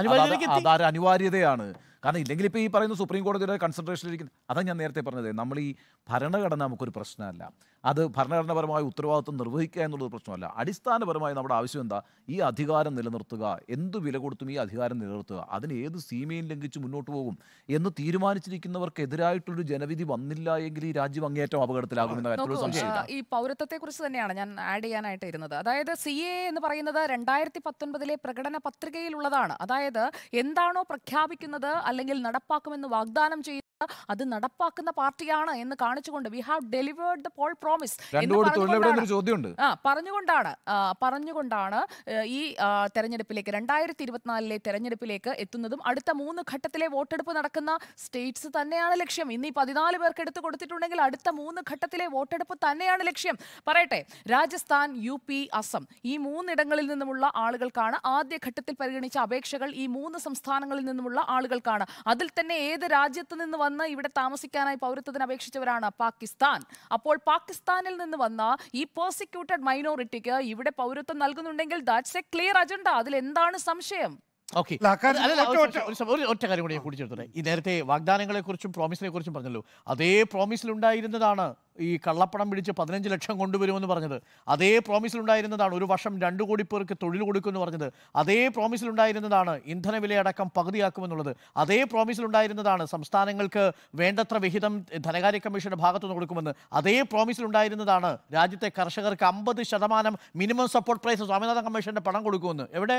അനിവാര്യതയാണ് കാരണം ഇല്ലെങ്കിൽ ഇപ്പൊ ഈ പറയുന്ന സുപ്രീം കോടതിയുടെ കൺസെൻട്രേഷനിലിരിക്കുന്ന അതാണ് ഞാൻ നേരത്തെ പറഞ്ഞത് നമ്മൾ ഈ ഭരണഘടന നമുക്കൊരു പ്രശ്നമല്ല അത് ഭരണഘടനാപരമായ ഉത്തരവാദിത്വം നിർവഹിക്കുക എന്നുള്ളത് പ്രശ്നമല്ല അടിസ്ഥാനപരമായി നമ്മുടെ ആവശ്യം എന്താ ഈ അധികാരം നിലനിർത്തുക എന്ത് വില കൊടുത്തും ഈ അധികാരം നിലനിർത്തുക അതിന് ഏത് സീമയും ലംഘിച്ച് മുന്നോട്ട് പോകും എന്ന് തീരുമാനിച്ചിരിക്കുന്നവർക്കെതിരായിട്ടൊരു ജനവിധി വന്നില്ല എങ്കിൽ ഈ രാജ്യം അങ്ങേറ്റം അപകടത്തിലാകുമെന്ന സംശയം ഈ പൗരത്വത്തെ കുറിച്ച് തന്നെയാണ് ഞാൻ ആഡ് ചെയ്യാനായിട്ട് ഇരുന്നത് അതായത് സി എ എന്ന് പറയുന്നത് രണ്ടായിരത്തി പത്തൊൻപതിലെ പ്രകടന പത്രികയിലുള്ളതാണ് അതായത് എന്താണോ പ്രഖ്യാപിക്കുന്നത് അല്ലെങ്കിൽ നടപ്പാക്കുമെന്ന് വാഗ്ദാനം ചെയ്യുന്നത് അത് നടപ്പാക്കുന്ന പാർട്ടിയാണ് എന്ന് കാണിച്ചുകൊണ്ട് we have delivered the poll promise പറഞ്ഞുകൊണ്ടാണ് പറഞ്ഞുകൊണ്ടാണ് ഈ തെരഞ്ഞെടുപ്പിലേക്ക് രണ്ടായിരത്തി ഇരുപത്തിനാലിലെ തെരഞ്ഞെടുപ്പിലേക്ക് എത്തുന്നതും അടുത്ത മൂന്ന് ഘട്ടത്തിലെ വോട്ടെടുപ്പ് നടക്കുന്ന സ്റ്റേറ്റ്സ് തന്നെയാണ് ലക്ഷ്യം ഇന്ന് ഈ പതിനാല് പേർക്ക് എടുത്തു കൊടുത്തിട്ടുണ്ടെങ്കിൽ അടുത്ത മൂന്ന് ഘട്ടത്തിലെ വോട്ടെടുപ്പ് തന്നെയാണ് ലക്ഷ്യം പറയട്ടെ രാജസ്ഥാൻ യു പി അസം ഈ മൂന്നിടങ്ങളിൽ നിന്നുമുള്ള ആളുകൾക്കാണ് ആദ്യ ഘട്ടത്തിൽ പരിഗണിച്ച അപേക്ഷകൾ ഈ മൂന്ന് സംസ്ഥാനങ്ങളിൽ നിന്നുമുള്ള ആളുകൾക്കാണ് അതിൽ തന്നെ ഏത് രാജ്യത്ത് നിന്ന് വന്ന് ഇവിടെ താമസിക്കാനായി പൗരത്വത്തിന് അപേക്ഷിച്ചവരാണ് പാകിസ്ഥാൻ അപ്പോൾ പാകിസ്ഥാനിൽ നിന്ന് വന്ന ഈ പേഴ്സിക്യൂട്ടഡ് മൈനോറിറ്റിക്ക് ഇവിടെ പൗരത്വം നൽകുന്നുണ്ടെങ്കിൽ ദാറ്റ്സ് എ ക്ലിയർ അജണ്ട അതിൽ എന്താണ് സംശയം ഓക്കെ ഒറ്റ കാര്യം കൂടി കൂടി ചേർത്തോട്ടെ ഈ നേരത്തെ വാഗ്ദാനങ്ങളെ കുറിച്ചും പ്രോമിസിനെ കുറിച്ചും പറഞ്ഞല്ലോ അതേ പ്രോമിസിലുണ്ടായിരുന്നതാണ് ഈ കള്ളപ്പണം പിടിച്ച് പതിനഞ്ച് ലക്ഷം കൊണ്ടുവരുമെന്ന് പറഞ്ഞത് അതേ പ്രോമിസിലുണ്ടായിരുന്നതാണ് ഒരു വർഷം രണ്ടു കോടി പേർക്ക് തൊഴിൽ കൊടുക്കുമെന്ന് പറഞ്ഞത് അതേ പ്രോമിസിലുണ്ടായിരുന്നതാണ് ഇന്ധനവിലയടക്കം പകുതിയാക്കുമെന്നുള്ളത് അതേ പ്രോമിസിലുണ്ടായിരുന്നതാണ് സംസ്ഥാനങ്ങൾക്ക് വേണ്ടത്ര വിഹിതം ധനകാര്യ കമ്മീഷന്റെ ഭാഗത്തുനിന്ന് കൊടുക്കുമെന്ന് അതേ പ്രോമിസിലുണ്ടായിരുന്നതാണ് രാജ്യത്തെ കർഷകർക്ക് അമ്പത് ശതമാനം മിനിമം സപ്പോർട്ട് പ്രൈസ് സ്വാമിനാഥൻ കമ്മീഷന്റെ പണം കൊടുക്കുമെന്ന് എവിടെ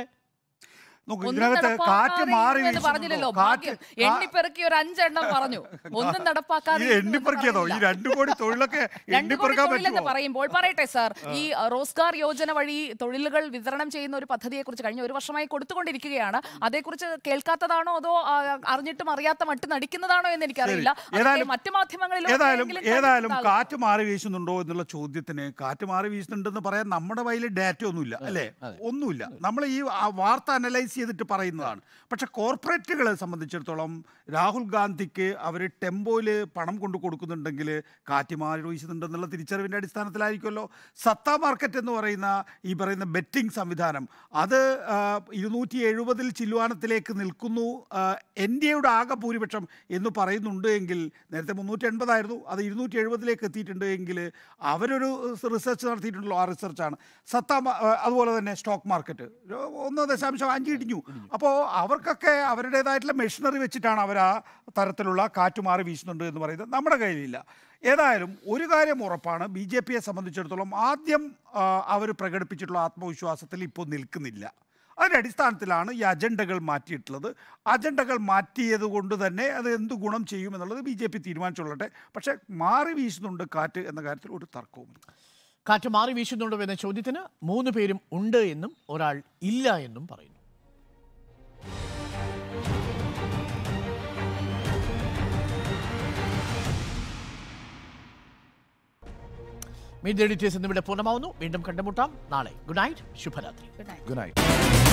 ഇതിനകത്ത് കാറ്റ് മാറി പറഞ്ഞില്ലല്ലോ കാറ്റ് എണ്ണിപ്പെറുക്കി ഒരു അഞ്ചെണ്ണം പറഞ്ഞു ഒന്നും നടപ്പാക്കാതെ എണ്ണിപ്പെറുക്കിയതോ ഈ രണ്ടു കോടി തൊഴിലൊക്കെ എണ്ണിപ്പെറുക്കാൻ പറയുമ്പോൾ പറയട്ടെ സാർ ഈ റോസ്ഗാർ യോജന വഴി തൊഴിലുകൾ വിതരണം ചെയ്യുന്ന ഒരു പദ്ധതിയെ കുറിച്ച് കഴിഞ്ഞ ഒരു വർഷമായി കൊടുത്തുകൊണ്ടിരിക്കുകയാണ് അതേക്കുറിച്ച് കേൾക്കാത്തതാണോ അതോ അറിഞ്ഞിട്ടും അറിയാത്ത മട്ട് നടിക്കുന്നതാണോ എന്ന് എനിക്കറിയില്ല മറ്റു മാധ്യമങ്ങളിൽ ഏതായാലും കാറ്റ് മാറി വീശുന്നുണ്ടോ എന്നുള്ള ചോദ്യത്തിന് കാറ്റ് മാറി വീശുന്നുണ്ടെന്ന് പറയാൻ നമ്മുടെ കയ്യിൽ ഡാറ്റ ഒന്നുമില്ല അല്ലേ ഒന്നുമില്ല നമ്മൾ ഈ വാർത്ത അനലൈസ് ഫേസ് ചെയ്തിട്ട് പറയുന്നതാണ് പക്ഷെ കോർപ്പറേറ്റുകളെ സംബന്ധിച്ചിടത്തോളം രാഹുൽ ഗാന്ധിക്ക് അവർ ടെമ്പോയിൽ പണം കൊണ്ടു കൊടുക്കുന്നുണ്ടെങ്കിൽ മാറി ഒഴിച്ചിട്ടുണ്ടെന്നുള്ള തിരിച്ചറിവിൻ്റെ അടിസ്ഥാനത്തിലായിരിക്കുമല്ലോ സത്ത മാർക്കറ്റ് എന്ന് പറയുന്ന ഈ പറയുന്ന ബെറ്റിംഗ് സംവിധാനം അത് ഇരുന്നൂറ്റി എഴുപതിൽ ചില്ലുവാനത്തിലേക്ക് നിൽക്കുന്നു എൻ ഡി എയുടെ ആകെ ഭൂരിപക്ഷം എന്ന് പറയുന്നുണ്ട് എങ്കിൽ നേരത്തെ മുന്നൂറ്റി എൺപതായിരുന്നു അത് ഇരുന്നൂറ്റി എഴുപതിലേക്ക് എത്തിയിട്ടുണ്ട് എങ്കിൽ അവരൊരു റിസർച്ച് നടത്തിയിട്ടുണ്ടല്ലോ ആ റിസർച്ചാണ് സത്ത അതുപോലെ തന്നെ സ്റ്റോക്ക് മാർക്കറ്റ് ഒന്ന് ദശാംശം അഞ്ച് ഇടിഞ്ഞു അപ്പോൾ അവർക്കൊക്കെ അവരുടേതായിട്ടുള്ള മെഷീനറി വെച്ചിട്ടാണ് അവർ ആ തരത്തിലുള്ള കാറ്റ് മാറി വീശുന്നുണ്ട് എന്ന് പറയുന്നത് നമ്മുടെ കയ്യിലില്ല ഏതായാലും ഒരു കാര്യം ഉറപ്പാണ് ബി ജെ പിയെ സംബന്ധിച്ചിടത്തോളം ആദ്യം അവർ പ്രകടിപ്പിച്ചിട്ടുള്ള ആത്മവിശ്വാസത്തിൽ ഇപ്പോൾ നിൽക്കുന്നില്ല അതിൻ്റെ അടിസ്ഥാനത്തിലാണ് ഈ അജണ്ടകൾ മാറ്റിയിട്ടുള്ളത് അജണ്ടകൾ മാറ്റിയത് കൊണ്ട് തന്നെ അത് എന്ത് ഗുണം ചെയ്യും എന്നുള്ളത് ബി ജെ പി തീരുമാനിച്ചുള്ളട്ടെ പക്ഷേ മാറി വീശുന്നുണ്ട് കാറ്റ് എന്ന കാര്യത്തിൽ ഒരു തർക്കവുമില്ല കാറ്റ് മാറി വീശുന്നുണ്ടോ എന്ന ചോദ്യത്തിന് മൂന്ന് പേരും ഉണ്ട് എന്നും ഒരാൾ ഇല്ല എന്നും പറയുന്നു മീറ്റ് എഡിറ്റേഴ്സ് ഇന്നിവിടെ പൂർണ്ണമാവുന്നു വീണ്ടും കണ്ടുമുട്ടാം നാളെ ഗുഡ് നൈറ്റ് ശുഭരാത്രി ഗുഡ് നൈറ്റ്